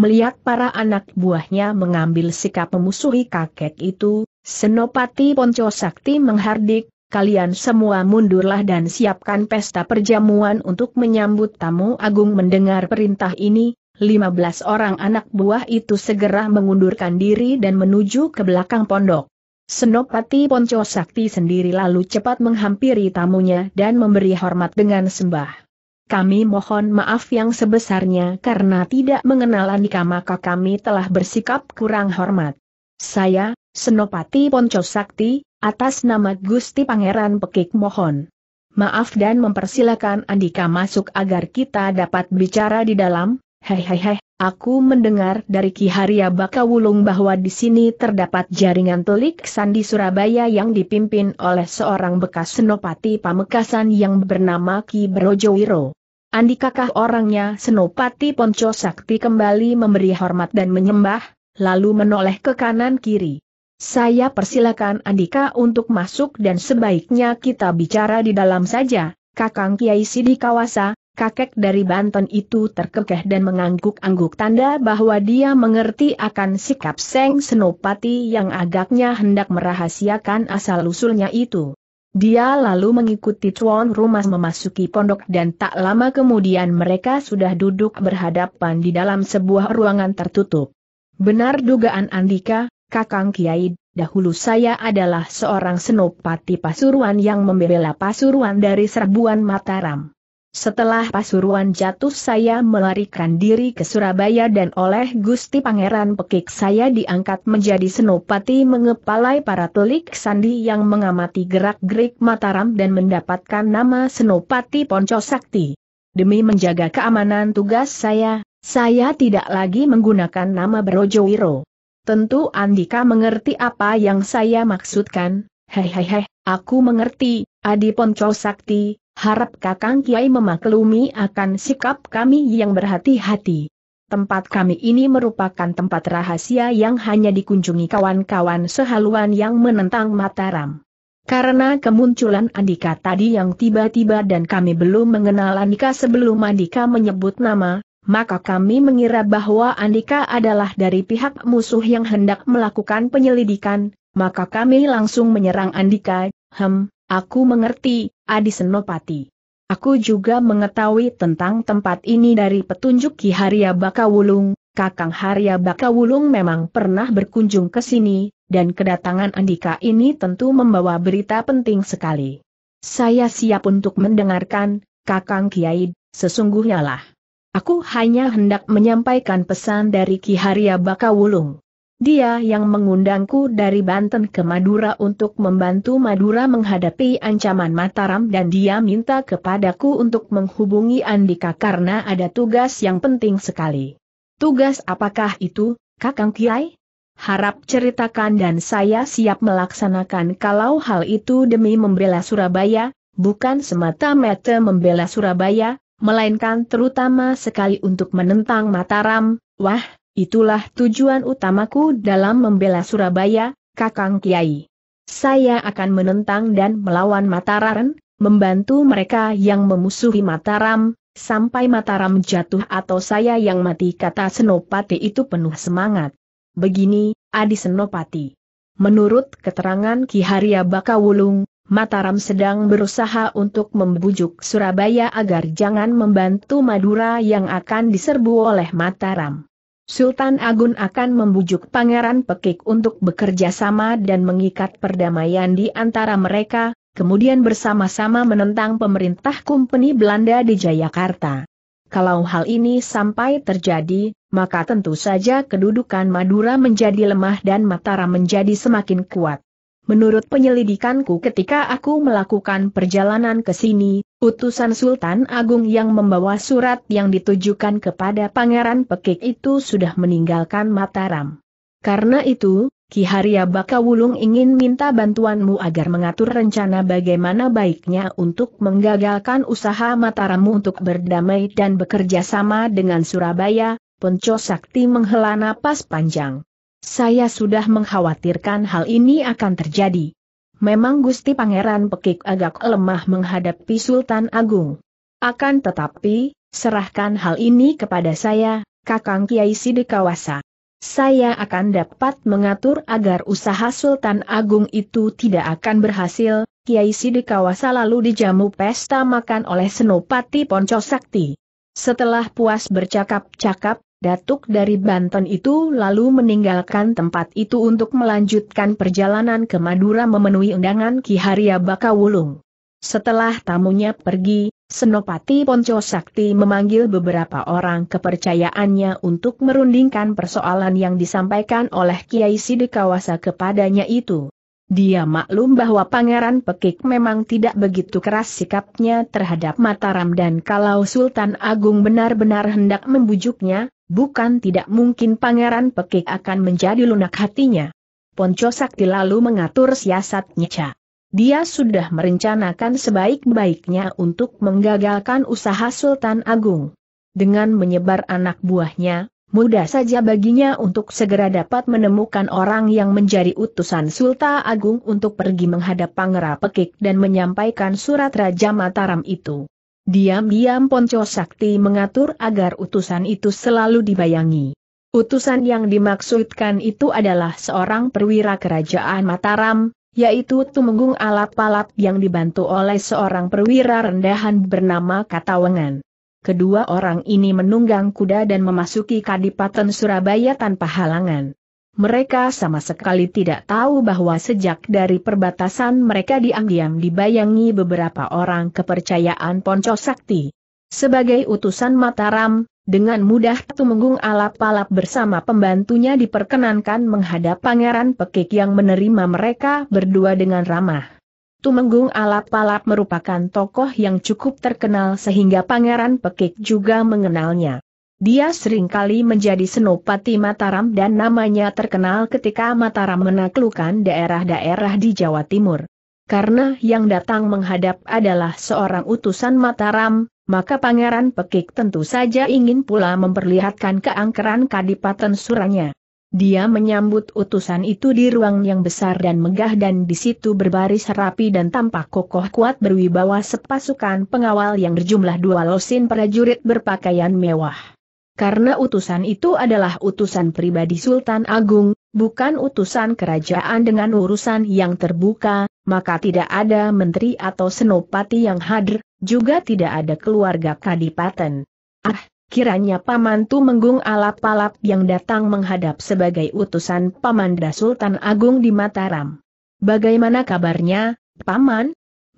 Melihat para anak buahnya mengambil sikap memusuhi kakek itu, Senopati Ponco Sakti menghardik, kalian semua mundurlah dan siapkan pesta perjamuan untuk menyambut tamu agung mendengar perintah ini, 15 orang anak buah itu segera mengundurkan diri dan menuju ke belakang pondok. Senopati Ponco Sakti sendiri lalu cepat menghampiri tamunya dan memberi hormat dengan sembah kami mohon maaf yang sebesarnya karena tidak mengenal Andika maka kami telah bersikap kurang hormat. Saya, Senopati Ponco Sakti, atas nama Gusti Pangeran Pekik mohon. Maaf dan mempersilakan Andika masuk agar kita dapat bicara di dalam, hehehe, Aku mendengar dari Ki Haria Bakawulung bahwa di sini terdapat jaringan telik sandi Surabaya yang dipimpin oleh seorang bekas senopati Pamekasan yang bernama Ki Brojowiro. Andi kakah orangnya senopati Ponco Sakti kembali memberi hormat dan menyembah, lalu menoleh ke kanan kiri. Saya persilakan Andika untuk masuk dan sebaiknya kita bicara di dalam saja, Kakang Kiai Sidikawasa kakek dari Banten itu terkekeh dan mengangguk-angguk tanda bahwa dia mengerti akan sikap Seng Senopati yang agaknya hendak merahasiakan asal-usulnya itu. Dia lalu mengikuti tuan rumah memasuki pondok dan tak lama kemudian mereka sudah duduk berhadapan di dalam sebuah ruangan tertutup. Benar dugaan Andika, Kakang Kiai, dahulu saya adalah seorang senopati Pasuruan yang membela Pasuruan dari serbuan Mataram. Setelah Pasuruan jatuh saya melarikan diri ke Surabaya dan oleh Gusti Pangeran Pekik saya diangkat menjadi senopati mengepalai para telik sandi yang mengamati gerak-gerik Mataram dan mendapatkan nama Senopati Ponco Sakti. Demi menjaga keamanan tugas saya, saya tidak lagi menggunakan nama Brojowiro. Tentu Andika mengerti apa yang saya maksudkan, hehehe, aku mengerti, Adi Ponco Sakti, Harap Kakang Kiai memaklumi akan sikap kami yang berhati-hati. Tempat kami ini merupakan tempat rahasia yang hanya dikunjungi kawan-kawan sehaluan yang menentang Mataram. Karena kemunculan Andika tadi yang tiba-tiba dan kami belum mengenal Andika sebelum Andika menyebut nama, maka kami mengira bahwa Andika adalah dari pihak musuh yang hendak melakukan penyelidikan, maka kami langsung menyerang Andika, hem, Aku mengerti, Adi Senopati. Aku juga mengetahui tentang tempat ini dari petunjuk Ki Haria Bakawulung, Kakang Haria Bakawulung memang pernah berkunjung ke sini, dan kedatangan Andika ini tentu membawa berita penting sekali. Saya siap untuk mendengarkan, Kakang Kiai, sesungguhnya lah. Aku hanya hendak menyampaikan pesan dari Ki Haria Bakawulung. Dia yang mengundangku dari Banten ke Madura untuk membantu Madura menghadapi ancaman Mataram dan dia minta kepadaku untuk menghubungi Andika karena ada tugas yang penting sekali. Tugas apakah itu, Kakang Kiai? Harap ceritakan dan saya siap melaksanakan kalau hal itu demi membela Surabaya, bukan semata-mata membela Surabaya, melainkan terutama sekali untuk menentang Mataram, wah, Itulah tujuan utamaku dalam membela Surabaya, Kakang Kiai. Saya akan menentang dan melawan Mataram, membantu mereka yang memusuhi Mataram, sampai Mataram jatuh atau saya yang mati kata Senopati itu penuh semangat. Begini, Adi Senopati. Menurut keterangan Ki Haria Bakawulung, Mataram sedang berusaha untuk membujuk Surabaya agar jangan membantu Madura yang akan diserbu oleh Mataram. Sultan Agung akan membujuk Pangeran Pekik untuk bekerja sama dan mengikat perdamaian di antara mereka, kemudian bersama-sama menentang pemerintah kumpeni Belanda di Jayakarta. Kalau hal ini sampai terjadi, maka tentu saja kedudukan Madura menjadi lemah dan Mataram menjadi semakin kuat. Menurut penyelidikanku ketika aku melakukan perjalanan ke sini, Utusan Sultan Agung yang membawa surat yang ditujukan kepada Pangeran Pekik itu sudah meninggalkan Mataram. Karena itu, Ki Haria Bakawulung ingin minta bantuanmu agar mengatur rencana bagaimana baiknya untuk menggagalkan usaha Mataramu untuk berdamai dan bekerja sama dengan Surabaya, Ponco Sakti menghela napas panjang. Saya sudah mengkhawatirkan hal ini akan terjadi memang Gusti Pangeran Pekik agak lemah menghadapi Sultan Agung. Akan tetapi, serahkan hal ini kepada saya, Kakang Kiai Sidikawasa. Saya akan dapat mengatur agar usaha Sultan Agung itu tidak akan berhasil, Kiai Sidikawasa lalu dijamu pesta makan oleh Senopati Poncosakti. Setelah puas bercakap-cakap, Datuk dari Banten itu lalu meninggalkan tempat itu untuk melanjutkan perjalanan ke Madura memenuhi undangan Ki Haria Bakawulung. Setelah tamunya pergi, Senopati Ponco Sakti memanggil beberapa orang kepercayaannya untuk merundingkan persoalan yang disampaikan oleh Kiai Sidikawasa kepadanya itu. Dia maklum bahwa Pangeran Pekik memang tidak begitu keras sikapnya terhadap Mataram dan kalau Sultan Agung benar-benar hendak membujuknya, Bukan tidak mungkin Pangeran Pekik akan menjadi lunak hatinya. Ponco Sakti lalu mengatur siasat Ca. Dia sudah merencanakan sebaik-baiknya untuk menggagalkan usaha Sultan Agung. Dengan menyebar anak buahnya, mudah saja baginya untuk segera dapat menemukan orang yang menjadi utusan Sultan Agung untuk pergi menghadap Pangeran Pekik dan menyampaikan surat Raja Mataram itu. Diam-diam Ponco Sakti mengatur agar utusan itu selalu dibayangi. Utusan yang dimaksudkan itu adalah seorang perwira kerajaan Mataram, yaitu Tumenggung Alap-Alap yang dibantu oleh seorang perwira rendahan bernama Katawengan. Kedua orang ini menunggang kuda dan memasuki Kadipaten Surabaya tanpa halangan. Mereka sama sekali tidak tahu bahwa sejak dari perbatasan mereka diam-diam dibayangi beberapa orang kepercayaan Ponco Sakti. Sebagai utusan Mataram, dengan mudah Tumenggung Alap-Alap bersama pembantunya diperkenankan menghadap Pangeran Pekik yang menerima mereka berdua dengan ramah. Tumenggung Alap-Alap merupakan tokoh yang cukup terkenal sehingga Pangeran Pekik juga mengenalnya. Dia seringkali menjadi senopati Mataram dan namanya terkenal ketika Mataram menaklukkan daerah-daerah di Jawa Timur. Karena yang datang menghadap adalah seorang utusan Mataram, maka Pangeran Pekik tentu saja ingin pula memperlihatkan keangkeran kadipaten suranya. Dia menyambut utusan itu di ruang yang besar dan megah dan di situ berbaris rapi dan tampak kokoh kuat berwibawa sepasukan pengawal yang berjumlah dua losin prajurit berpakaian mewah karena utusan itu adalah utusan pribadi Sultan Agung, bukan utusan kerajaan dengan urusan yang terbuka, maka tidak ada menteri atau senopati yang hadir, juga tidak ada keluarga kadipaten. Ah, kiranya Paman menggung alap-alap yang datang menghadap sebagai utusan Pamanda Sultan Agung di Mataram. Bagaimana kabarnya, Paman?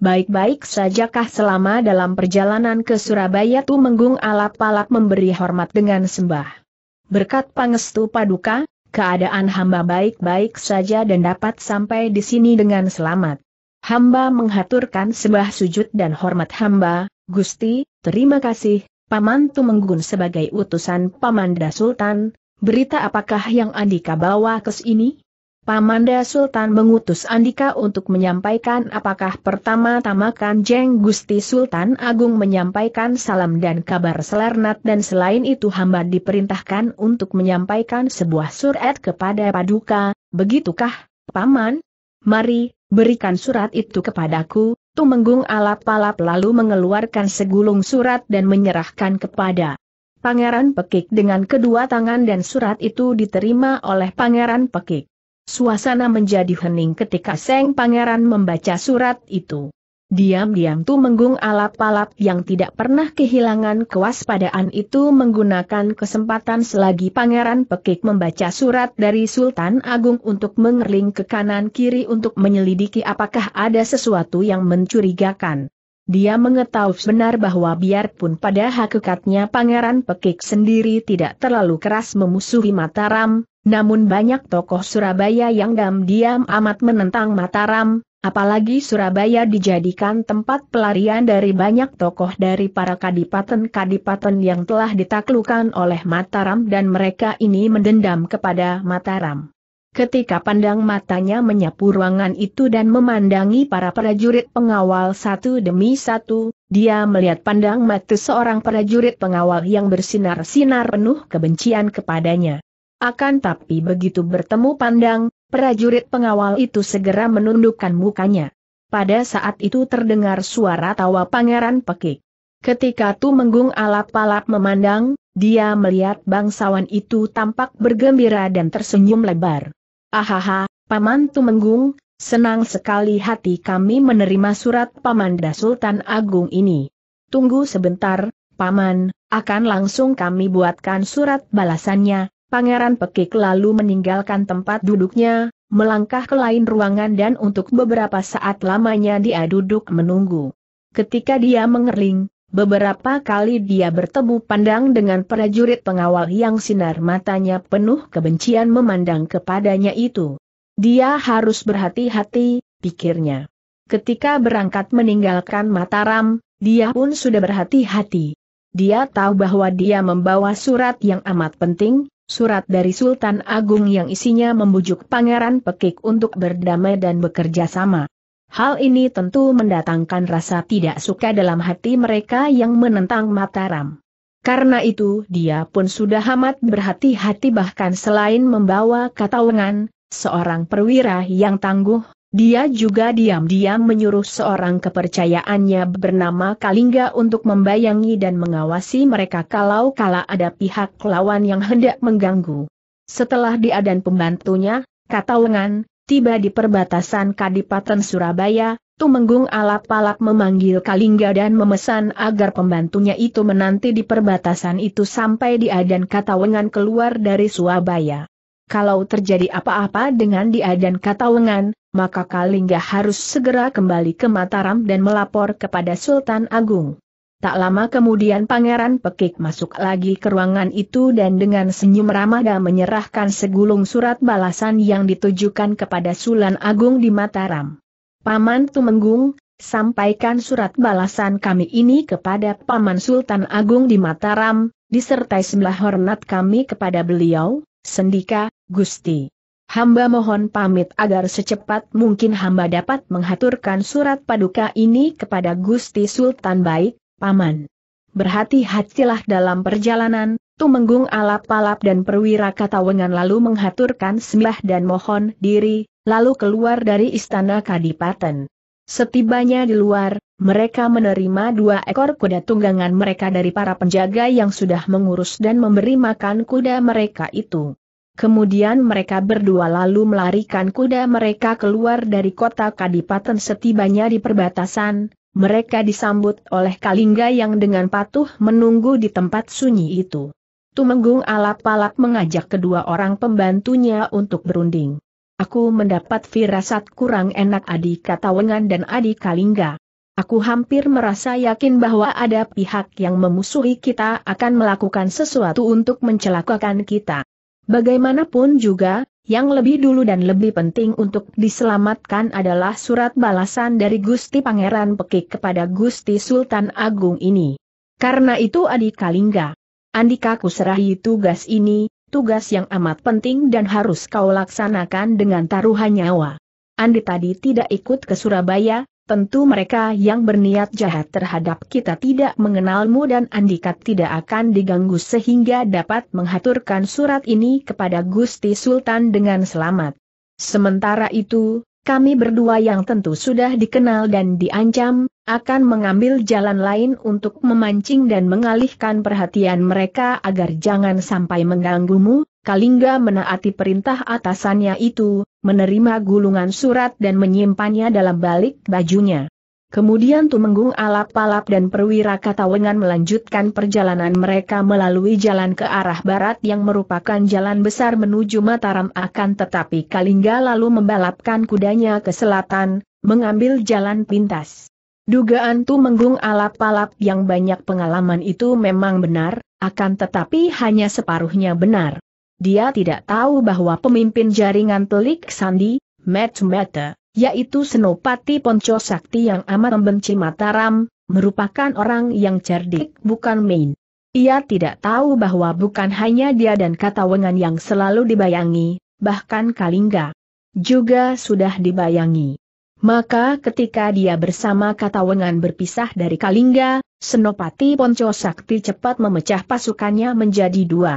baik-baik sajakah selama dalam perjalanan ke Surabaya Tu Menggung alap-alap memberi hormat dengan sembah. Berkat pangestu paduka, keadaan hamba baik-baik saja dan dapat sampai di sini dengan selamat. Hamba menghaturkan sembah sujud dan hormat hamba, Gusti, terima kasih, Paman Tumenggun sebagai utusan Pamanda Sultan, berita apakah yang Andika bawa ke sini? Pamanda Sultan mengutus Andika untuk menyampaikan apakah pertama-tama Kanjeng Gusti Sultan Agung menyampaikan salam dan kabar selernat dan selain itu hamba diperintahkan untuk menyampaikan sebuah surat kepada Paduka, begitukah, Paman? Mari, berikan surat itu kepadaku, Tumenggung alap-alap lalu mengeluarkan segulung surat dan menyerahkan kepada Pangeran Pekik dengan kedua tangan dan surat itu diterima oleh Pangeran Pekik. Suasana menjadi hening ketika Seng Pangeran membaca surat itu. Diam-diam Tu Menggung alap-alap yang tidak pernah kehilangan kewaspadaan itu menggunakan kesempatan selagi Pangeran Pekik membaca surat dari Sultan Agung untuk mengerling ke kanan-kiri untuk menyelidiki apakah ada sesuatu yang mencurigakan. Dia mengetahui benar bahwa biarpun pada hakikatnya Pangeran Pekik sendiri tidak terlalu keras memusuhi Mataram, namun banyak tokoh Surabaya yang diam-diam amat menentang Mataram, apalagi Surabaya dijadikan tempat pelarian dari banyak tokoh dari para kadipaten-kadipaten yang telah ditaklukan oleh Mataram dan mereka ini mendendam kepada Mataram. Ketika pandang matanya menyapu ruangan itu dan memandangi para prajurit pengawal satu demi satu, dia melihat pandang mata seorang prajurit pengawal yang bersinar-sinar penuh kebencian kepadanya. Akan tapi begitu bertemu pandang, prajurit pengawal itu segera menundukkan mukanya. Pada saat itu terdengar suara tawa pangeran pekik. Ketika Tu menggung alap-alap memandang, dia melihat bangsawan itu tampak bergembira dan tersenyum lebar. Ahaha, Paman Tu menggung, senang sekali hati kami menerima surat Pamanda Sultan Agung ini. Tunggu sebentar, Paman, akan langsung kami buatkan surat balasannya, Pangeran Pekik lalu meninggalkan tempat duduknya, melangkah ke lain ruangan dan untuk beberapa saat lamanya dia duduk menunggu. Ketika dia mengerling, beberapa kali dia bertemu pandang dengan prajurit pengawal yang sinar matanya penuh kebencian memandang kepadanya itu. Dia harus berhati-hati, pikirnya. Ketika berangkat meninggalkan Mataram, dia pun sudah berhati-hati. Dia tahu bahwa dia membawa surat yang amat penting, Surat dari Sultan Agung yang isinya membujuk Pangeran Pekik untuk berdamai dan bekerja sama. Hal ini tentu mendatangkan rasa tidak suka dalam hati mereka yang menentang Mataram. Karena itu dia pun sudah amat berhati-hati bahkan selain membawa katawangan, seorang perwira yang tangguh, dia juga diam-diam menyuruh seorang kepercayaannya bernama Kalingga untuk membayangi dan mengawasi mereka kalau kala ada pihak lawan yang hendak mengganggu. Setelah dia dan pembantunya, Katawengan, tiba di perbatasan Kadipaten Surabaya, Tumenggung alap-alap memanggil Kalingga dan memesan agar pembantunya itu menanti di perbatasan itu sampai dia dan Katawengan keluar dari Surabaya. Kalau terjadi apa-apa dengan dia dan Katawengan, maka Kalingga harus segera kembali ke Mataram dan melapor kepada Sultan Agung. Tak lama kemudian Pangeran Pekik masuk lagi ke ruangan itu dan dengan senyum ramah dan menyerahkan segulung surat balasan yang ditujukan kepada Sultan Agung di Mataram. Paman Tumenggung, sampaikan surat balasan kami ini kepada Paman Sultan Agung di Mataram, disertai sebelah hormat kami kepada beliau, Sendika, Gusti. Hamba mohon pamit agar secepat mungkin hamba dapat menghaturkan surat paduka ini kepada Gusti Sultan Baik, Paman. Berhati-hatilah dalam perjalanan, Tumenggung alap-alap dan perwira katawengan lalu menghaturkan sembah dan mohon diri, lalu keluar dari istana Kadipaten. Setibanya di luar, mereka menerima dua ekor kuda tunggangan mereka dari para penjaga yang sudah mengurus dan memberi makan kuda mereka itu. Kemudian mereka berdua lalu melarikan kuda mereka keluar dari kota Kadipaten setibanya di perbatasan, mereka disambut oleh Kalingga yang dengan patuh menunggu di tempat sunyi itu. Tumenggung alap-alap mengajak kedua orang pembantunya untuk berunding. Aku mendapat firasat kurang enak Adi Katawengan dan Adik Kalingga. Aku hampir merasa yakin bahwa ada pihak yang memusuhi kita akan melakukan sesuatu untuk mencelakakan kita. Bagaimanapun juga, yang lebih dulu dan lebih penting untuk diselamatkan adalah surat balasan dari Gusti Pangeran Pekik kepada Gusti Sultan Agung ini. Karena itu Adik Kalingga. Andika kuserahi tugas ini, tugas yang amat penting dan harus kau laksanakan dengan taruhan nyawa. Andi tadi tidak ikut ke Surabaya, tentu mereka yang berniat jahat terhadap kita tidak mengenalmu dan Andika tidak akan diganggu sehingga dapat menghaturkan surat ini kepada Gusti Sultan dengan selamat. Sementara itu, kami berdua yang tentu sudah dikenal dan diancam, akan mengambil jalan lain untuk memancing dan mengalihkan perhatian mereka agar jangan sampai mengganggumu, Kalingga menaati perintah atasannya itu, menerima gulungan surat dan menyimpannya dalam balik bajunya. Kemudian Tumenggung Alap-Alap dan Perwira Katawengan melanjutkan perjalanan mereka melalui jalan ke arah barat yang merupakan jalan besar menuju Mataram akan tetapi Kalingga lalu membalapkan kudanya ke selatan, mengambil jalan pintas. Dugaan Tumenggung Alap-Alap yang banyak pengalaman itu memang benar, akan tetapi hanya separuhnya benar. Dia tidak tahu bahwa pemimpin jaringan telik Sandi, Matt Mata yaitu Senopati Ponco Sakti yang amat membenci Mataram, merupakan orang yang cerdik bukan main. Ia tidak tahu bahwa bukan hanya dia dan Katawengan yang selalu dibayangi, bahkan Kalingga juga sudah dibayangi. Maka ketika dia bersama Katawengan berpisah dari Kalingga, Senopati Ponco Sakti cepat memecah pasukannya menjadi dua.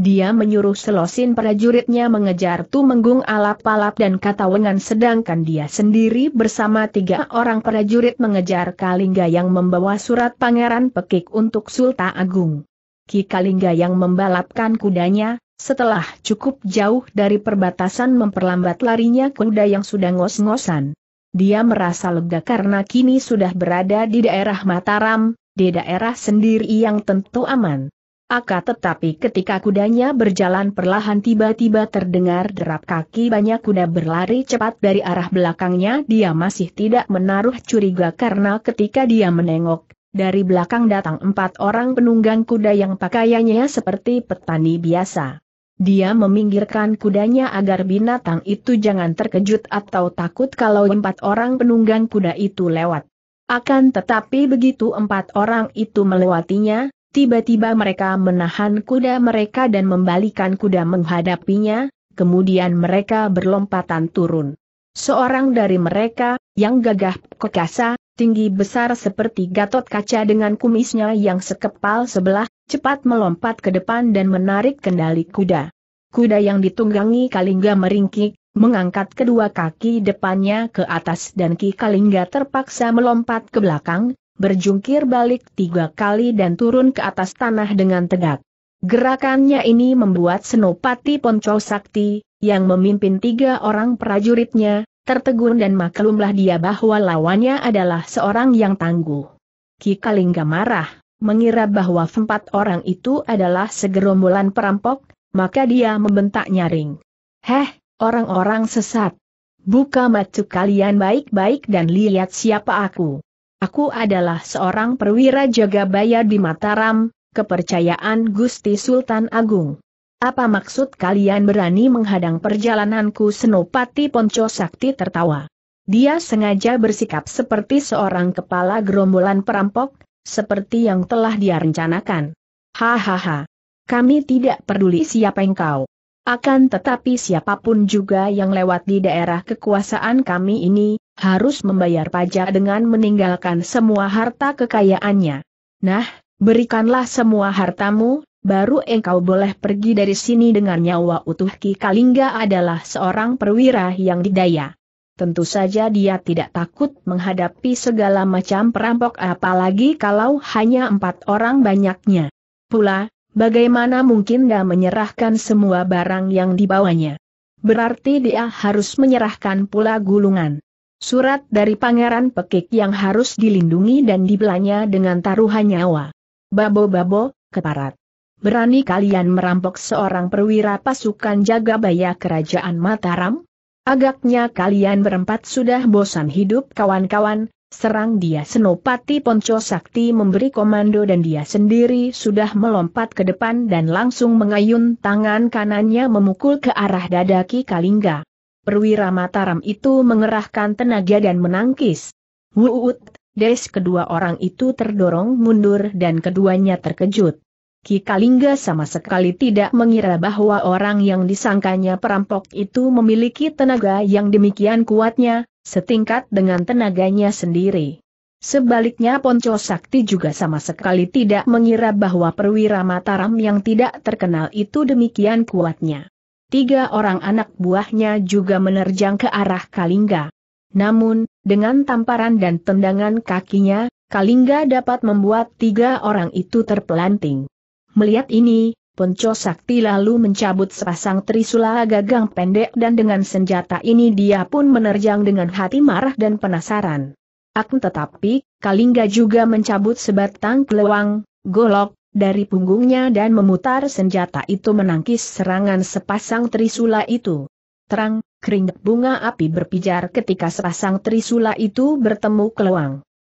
Dia menyuruh selosin prajuritnya mengejar Tumenggung alap-alap dan Katawengan sedangkan dia sendiri bersama tiga orang prajurit mengejar Kalingga yang membawa surat Pangeran Pekik untuk Sultan Agung. Ki Kalingga yang membalapkan kudanya, setelah cukup jauh dari perbatasan memperlambat larinya kuda yang sudah ngos-ngosan. Dia merasa lega karena kini sudah berada di daerah Mataram, di daerah sendiri yang tentu aman. Aka tetapi ketika kudanya berjalan perlahan tiba-tiba terdengar derap kaki banyak kuda berlari cepat dari arah belakangnya dia masih tidak menaruh curiga karena ketika dia menengok, dari belakang datang empat orang penunggang kuda yang pakaiannya seperti petani biasa. Dia meminggirkan kudanya agar binatang itu jangan terkejut atau takut kalau empat orang penunggang kuda itu lewat. Akan tetapi begitu empat orang itu melewatinya, Tiba-tiba mereka menahan kuda mereka dan membalikan kuda menghadapinya, kemudian mereka berlompatan turun. Seorang dari mereka, yang gagah kekasa, tinggi besar seperti gatot kaca dengan kumisnya yang sekepal sebelah, cepat melompat ke depan dan menarik kendali kuda. Kuda yang ditunggangi Kalingga meringkik, mengangkat kedua kaki depannya ke atas dan Ki Kalingga terpaksa melompat ke belakang, berjungkir balik tiga kali dan turun ke atas tanah dengan tegak. Gerakannya ini membuat Senopati Ponco Sakti, yang memimpin tiga orang prajuritnya, tertegun dan maklumlah dia bahwa lawannya adalah seorang yang tangguh. Ki Kalingga marah, mengira bahwa empat orang itu adalah segerombolan perampok, maka dia membentak nyaring. Heh, orang-orang sesat. Buka mata kalian baik-baik dan lihat siapa aku. Aku adalah seorang perwira jaga jagabaya di Mataram, kepercayaan Gusti Sultan Agung. Apa maksud kalian berani menghadang perjalananku Senopati Ponco Sakti tertawa. Dia sengaja bersikap seperti seorang kepala gerombolan perampok, seperti yang telah dia rencanakan. Hahaha. Kami tidak peduli siapa engkau. Akan tetapi siapapun juga yang lewat di daerah kekuasaan kami ini, harus membayar pajak dengan meninggalkan semua harta kekayaannya. Nah, berikanlah semua hartamu, baru engkau boleh pergi dari sini dengan nyawa utuh Ki Kalingga adalah seorang perwira yang didaya. Tentu saja dia tidak takut menghadapi segala macam perampok apalagi kalau hanya empat orang banyaknya. Pula, bagaimana mungkin dia menyerahkan semua barang yang dibawanya? Berarti dia harus menyerahkan pula gulungan. Surat dari Pangeran Pekik yang harus dilindungi dan dibelanya dengan taruhan nyawa. Babo-babo, keparat. Berani kalian merampok seorang perwira pasukan jaga Baya Kerajaan Mataram? Agaknya kalian berempat sudah bosan hidup kawan-kawan, serang dia Senopati Ponco Sakti memberi komando dan dia sendiri sudah melompat ke depan dan langsung mengayun tangan kanannya memukul ke arah dada Ki Kalingga perwira Mataram itu mengerahkan tenaga dan menangkis. Wuut, des kedua orang itu terdorong mundur dan keduanya terkejut. Ki Kalingga sama sekali tidak mengira bahwa orang yang disangkanya perampok itu memiliki tenaga yang demikian kuatnya, setingkat dengan tenaganya sendiri. Sebaliknya Ponco Sakti juga sama sekali tidak mengira bahwa perwira Mataram yang tidak terkenal itu demikian kuatnya tiga orang anak buahnya juga menerjang ke arah Kalingga. Namun, dengan tamparan dan tendangan kakinya, Kalingga dapat membuat tiga orang itu terpelanting. Melihat ini, Ponco Sakti lalu mencabut sepasang trisula gagang pendek dan dengan senjata ini dia pun menerjang dengan hati marah dan penasaran. Akan tetapi, Kalingga juga mencabut sebatang kelewang, golok, dari punggungnya dan memutar senjata itu menangkis serangan sepasang trisula itu. Terang, keringat bunga api berpijar ketika sepasang trisula itu bertemu keluang.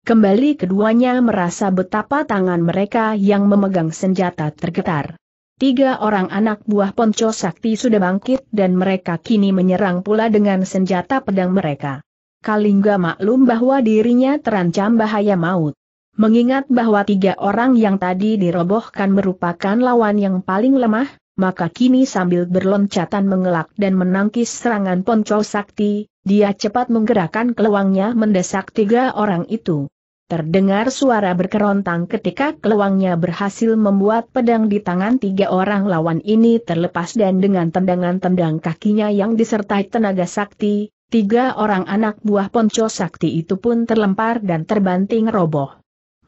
Kembali keduanya merasa betapa tangan mereka yang memegang senjata tergetar. Tiga orang anak buah Ponco Sakti sudah bangkit dan mereka kini menyerang pula dengan senjata pedang mereka. Kalingga maklum bahwa dirinya terancam bahaya maut. Mengingat bahwa tiga orang yang tadi dirobohkan merupakan lawan yang paling lemah, maka kini sambil berloncatan mengelak dan menangkis serangan Ponco Sakti, dia cepat menggerakkan keluangnya mendesak tiga orang itu. Terdengar suara berkerontang ketika keluangnya berhasil membuat pedang di tangan tiga orang lawan ini terlepas dan dengan tendangan-tendang kakinya yang disertai tenaga sakti, tiga orang anak buah Ponco Sakti itu pun terlempar dan terbanting roboh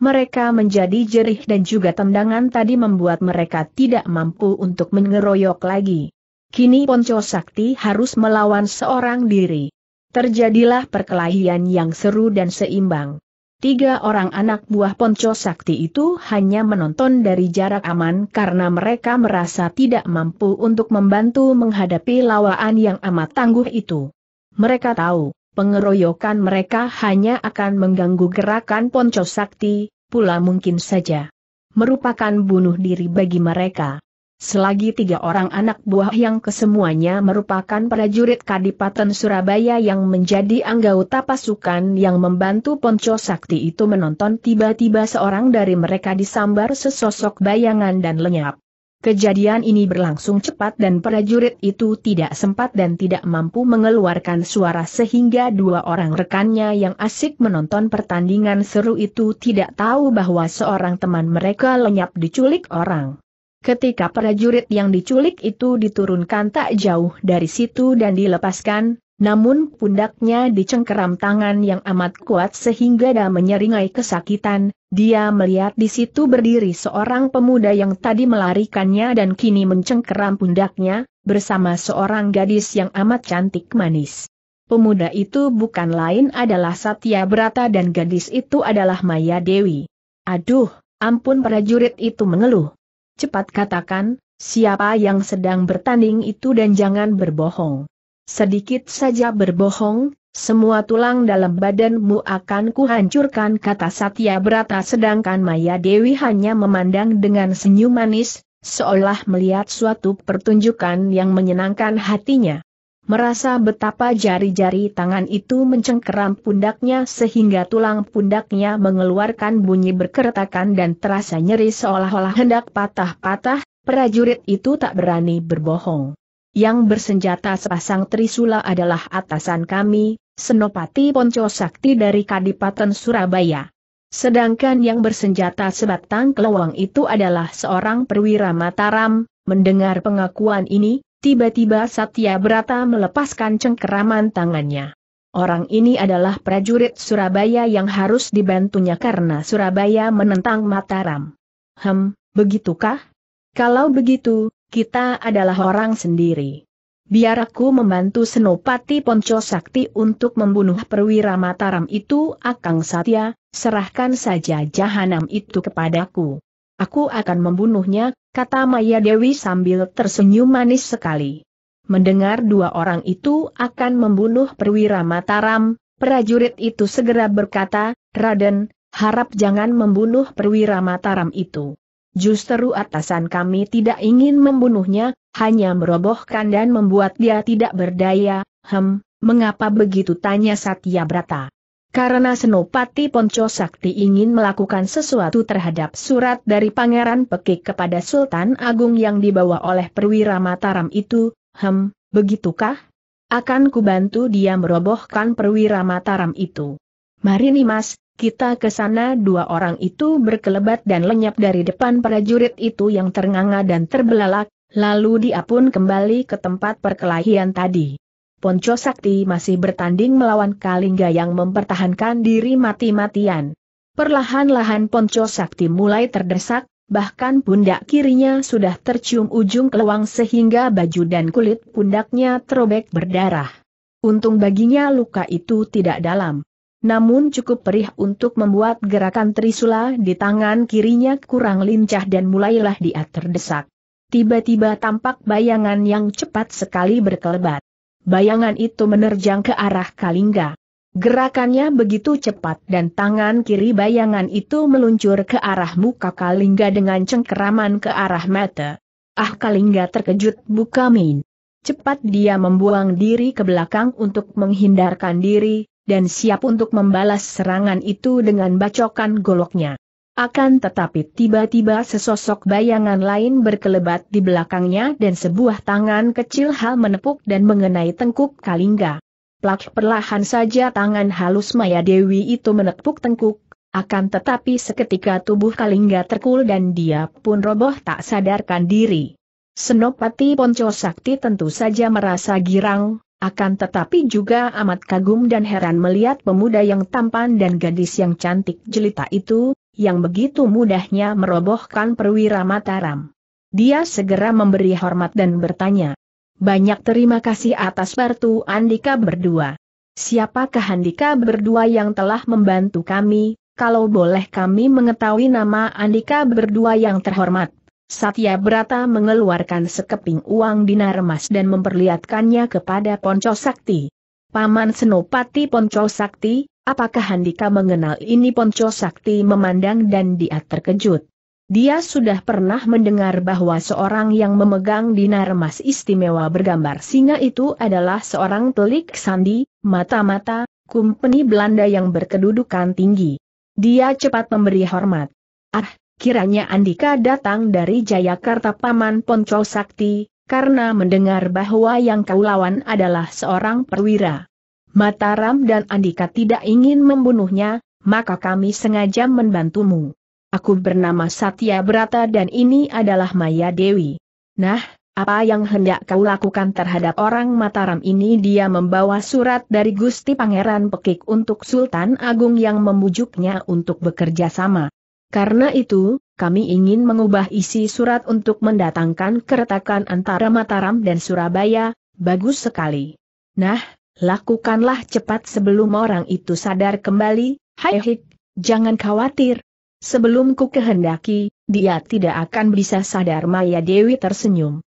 mereka menjadi jerih dan juga tendangan tadi membuat mereka tidak mampu untuk mengeroyok lagi. Kini Ponco Sakti harus melawan seorang diri. Terjadilah perkelahian yang seru dan seimbang. Tiga orang anak buah Ponco Sakti itu hanya menonton dari jarak aman karena mereka merasa tidak mampu untuk membantu menghadapi lawaan yang amat tangguh itu. Mereka tahu, pengeroyokan mereka hanya akan mengganggu gerakan ponco sakti, pula mungkin saja merupakan bunuh diri bagi mereka. Selagi tiga orang anak buah yang kesemuanya merupakan prajurit Kadipaten Surabaya yang menjadi anggota pasukan yang membantu Ponco Sakti itu menonton tiba-tiba seorang dari mereka disambar sesosok bayangan dan lenyap. Kejadian ini berlangsung cepat dan prajurit itu tidak sempat dan tidak mampu mengeluarkan suara sehingga dua orang rekannya yang asik menonton pertandingan seru itu tidak tahu bahwa seorang teman mereka lenyap diculik orang. Ketika prajurit yang diculik itu diturunkan tak jauh dari situ dan dilepaskan, namun pundaknya dicengkeram tangan yang amat kuat sehingga dia menyeringai kesakitan, dia melihat di situ berdiri seorang pemuda yang tadi melarikannya dan kini mencengkeram pundaknya, bersama seorang gadis yang amat cantik manis. Pemuda itu bukan lain adalah Satya Brata dan gadis itu adalah Maya Dewi. Aduh, ampun prajurit itu mengeluh. Cepat katakan, siapa yang sedang bertanding itu dan jangan berbohong. Sedikit saja berbohong, semua tulang dalam badanmu akan kuhancurkan kata Satya Brata sedangkan Maya Dewi hanya memandang dengan senyum manis, seolah melihat suatu pertunjukan yang menyenangkan hatinya. Merasa betapa jari-jari tangan itu mencengkeram pundaknya sehingga tulang pundaknya mengeluarkan bunyi berkeretakan dan terasa nyeri seolah-olah hendak patah-patah, prajurit itu tak berani berbohong yang bersenjata sepasang trisula adalah atasan kami, Senopati Ponco Sakti dari Kadipaten Surabaya. Sedangkan yang bersenjata sebatang kelawang itu adalah seorang perwira Mataram, mendengar pengakuan ini, tiba-tiba Satya Brata melepaskan cengkeraman tangannya. Orang ini adalah prajurit Surabaya yang harus dibantunya karena Surabaya menentang Mataram. Hem, begitukah? Kalau begitu, kita adalah orang sendiri. Biar aku membantu Senopati Ponco Sakti untuk membunuh perwira Mataram itu Akang Satya, serahkan saja jahanam itu kepadaku. Aku akan membunuhnya, kata Maya Dewi sambil tersenyum manis sekali. Mendengar dua orang itu akan membunuh perwira Mataram, prajurit itu segera berkata, Raden, harap jangan membunuh perwira Mataram itu. Justru atasan kami tidak ingin membunuhnya, hanya merobohkan dan membuat dia tidak berdaya, hem, mengapa begitu tanya Satya Brata. Karena Senopati Ponco Sakti ingin melakukan sesuatu terhadap surat dari Pangeran Pekik kepada Sultan Agung yang dibawa oleh perwira Mataram itu, hem, begitukah? Akan kubantu dia merobohkan perwira Mataram itu. Mari Mas. Kita ke sana dua orang itu berkelebat dan lenyap dari depan prajurit itu yang ternganga dan terbelalak, lalu dia pun kembali ke tempat perkelahian tadi. Ponco Sakti masih bertanding melawan Kalingga yang mempertahankan diri mati-matian. Perlahan-lahan Ponco Sakti mulai terdesak, bahkan pundak kirinya sudah tercium ujung kelewang sehingga baju dan kulit pundaknya terobek berdarah. Untung baginya luka itu tidak dalam namun cukup perih untuk membuat gerakan trisula di tangan kirinya kurang lincah dan mulailah dia terdesak. Tiba-tiba tampak bayangan yang cepat sekali berkelebat. Bayangan itu menerjang ke arah Kalingga. Gerakannya begitu cepat dan tangan kiri bayangan itu meluncur ke arah muka Kalingga dengan cengkeraman ke arah mata. Ah Kalingga terkejut min. Cepat dia membuang diri ke belakang untuk menghindarkan diri, dan siap untuk membalas serangan itu dengan bacokan goloknya. Akan tetapi tiba-tiba sesosok bayangan lain berkelebat di belakangnya dan sebuah tangan kecil hal menepuk dan mengenai tengkuk Kalingga. Plak perlahan saja tangan halus Maya Dewi itu menepuk tengkuk, akan tetapi seketika tubuh Kalingga terkul dan dia pun roboh tak sadarkan diri. Senopati Ponco Sakti tentu saja merasa girang, akan tetapi juga amat kagum dan heran melihat pemuda yang tampan dan gadis yang cantik jelita itu, yang begitu mudahnya merobohkan perwira Mataram. Dia segera memberi hormat dan bertanya. Banyak terima kasih atas bertu Andika berdua. Siapakah Andika berdua yang telah membantu kami, kalau boleh kami mengetahui nama Andika berdua yang terhormat? Satya Brata mengeluarkan sekeping uang dinar emas dan memperlihatkannya kepada Ponco Sakti. Paman Senopati Ponco Sakti, apakah Handika mengenal ini Ponco Sakti memandang dan dia terkejut. Dia sudah pernah mendengar bahwa seorang yang memegang dinar emas istimewa bergambar singa itu adalah seorang telik sandi, mata-mata, kumpeni Belanda yang berkedudukan tinggi. Dia cepat memberi hormat. Ah, kiranya Andika datang dari Jayakarta Paman Ponco Sakti, karena mendengar bahwa yang kau lawan adalah seorang perwira. Mataram dan Andika tidak ingin membunuhnya, maka kami sengaja membantumu. Aku bernama Satya Brata dan ini adalah Maya Dewi. Nah, apa yang hendak kau lakukan terhadap orang Mataram ini dia membawa surat dari Gusti Pangeran Pekik untuk Sultan Agung yang membujuknya untuk bekerja sama. Karena itu, kami ingin mengubah isi surat untuk mendatangkan keretakan antara Mataram dan Surabaya, bagus sekali. Nah, lakukanlah cepat sebelum orang itu sadar kembali, hai hik, jangan khawatir. Sebelum ku kehendaki, dia tidak akan bisa sadar Maya Dewi tersenyum.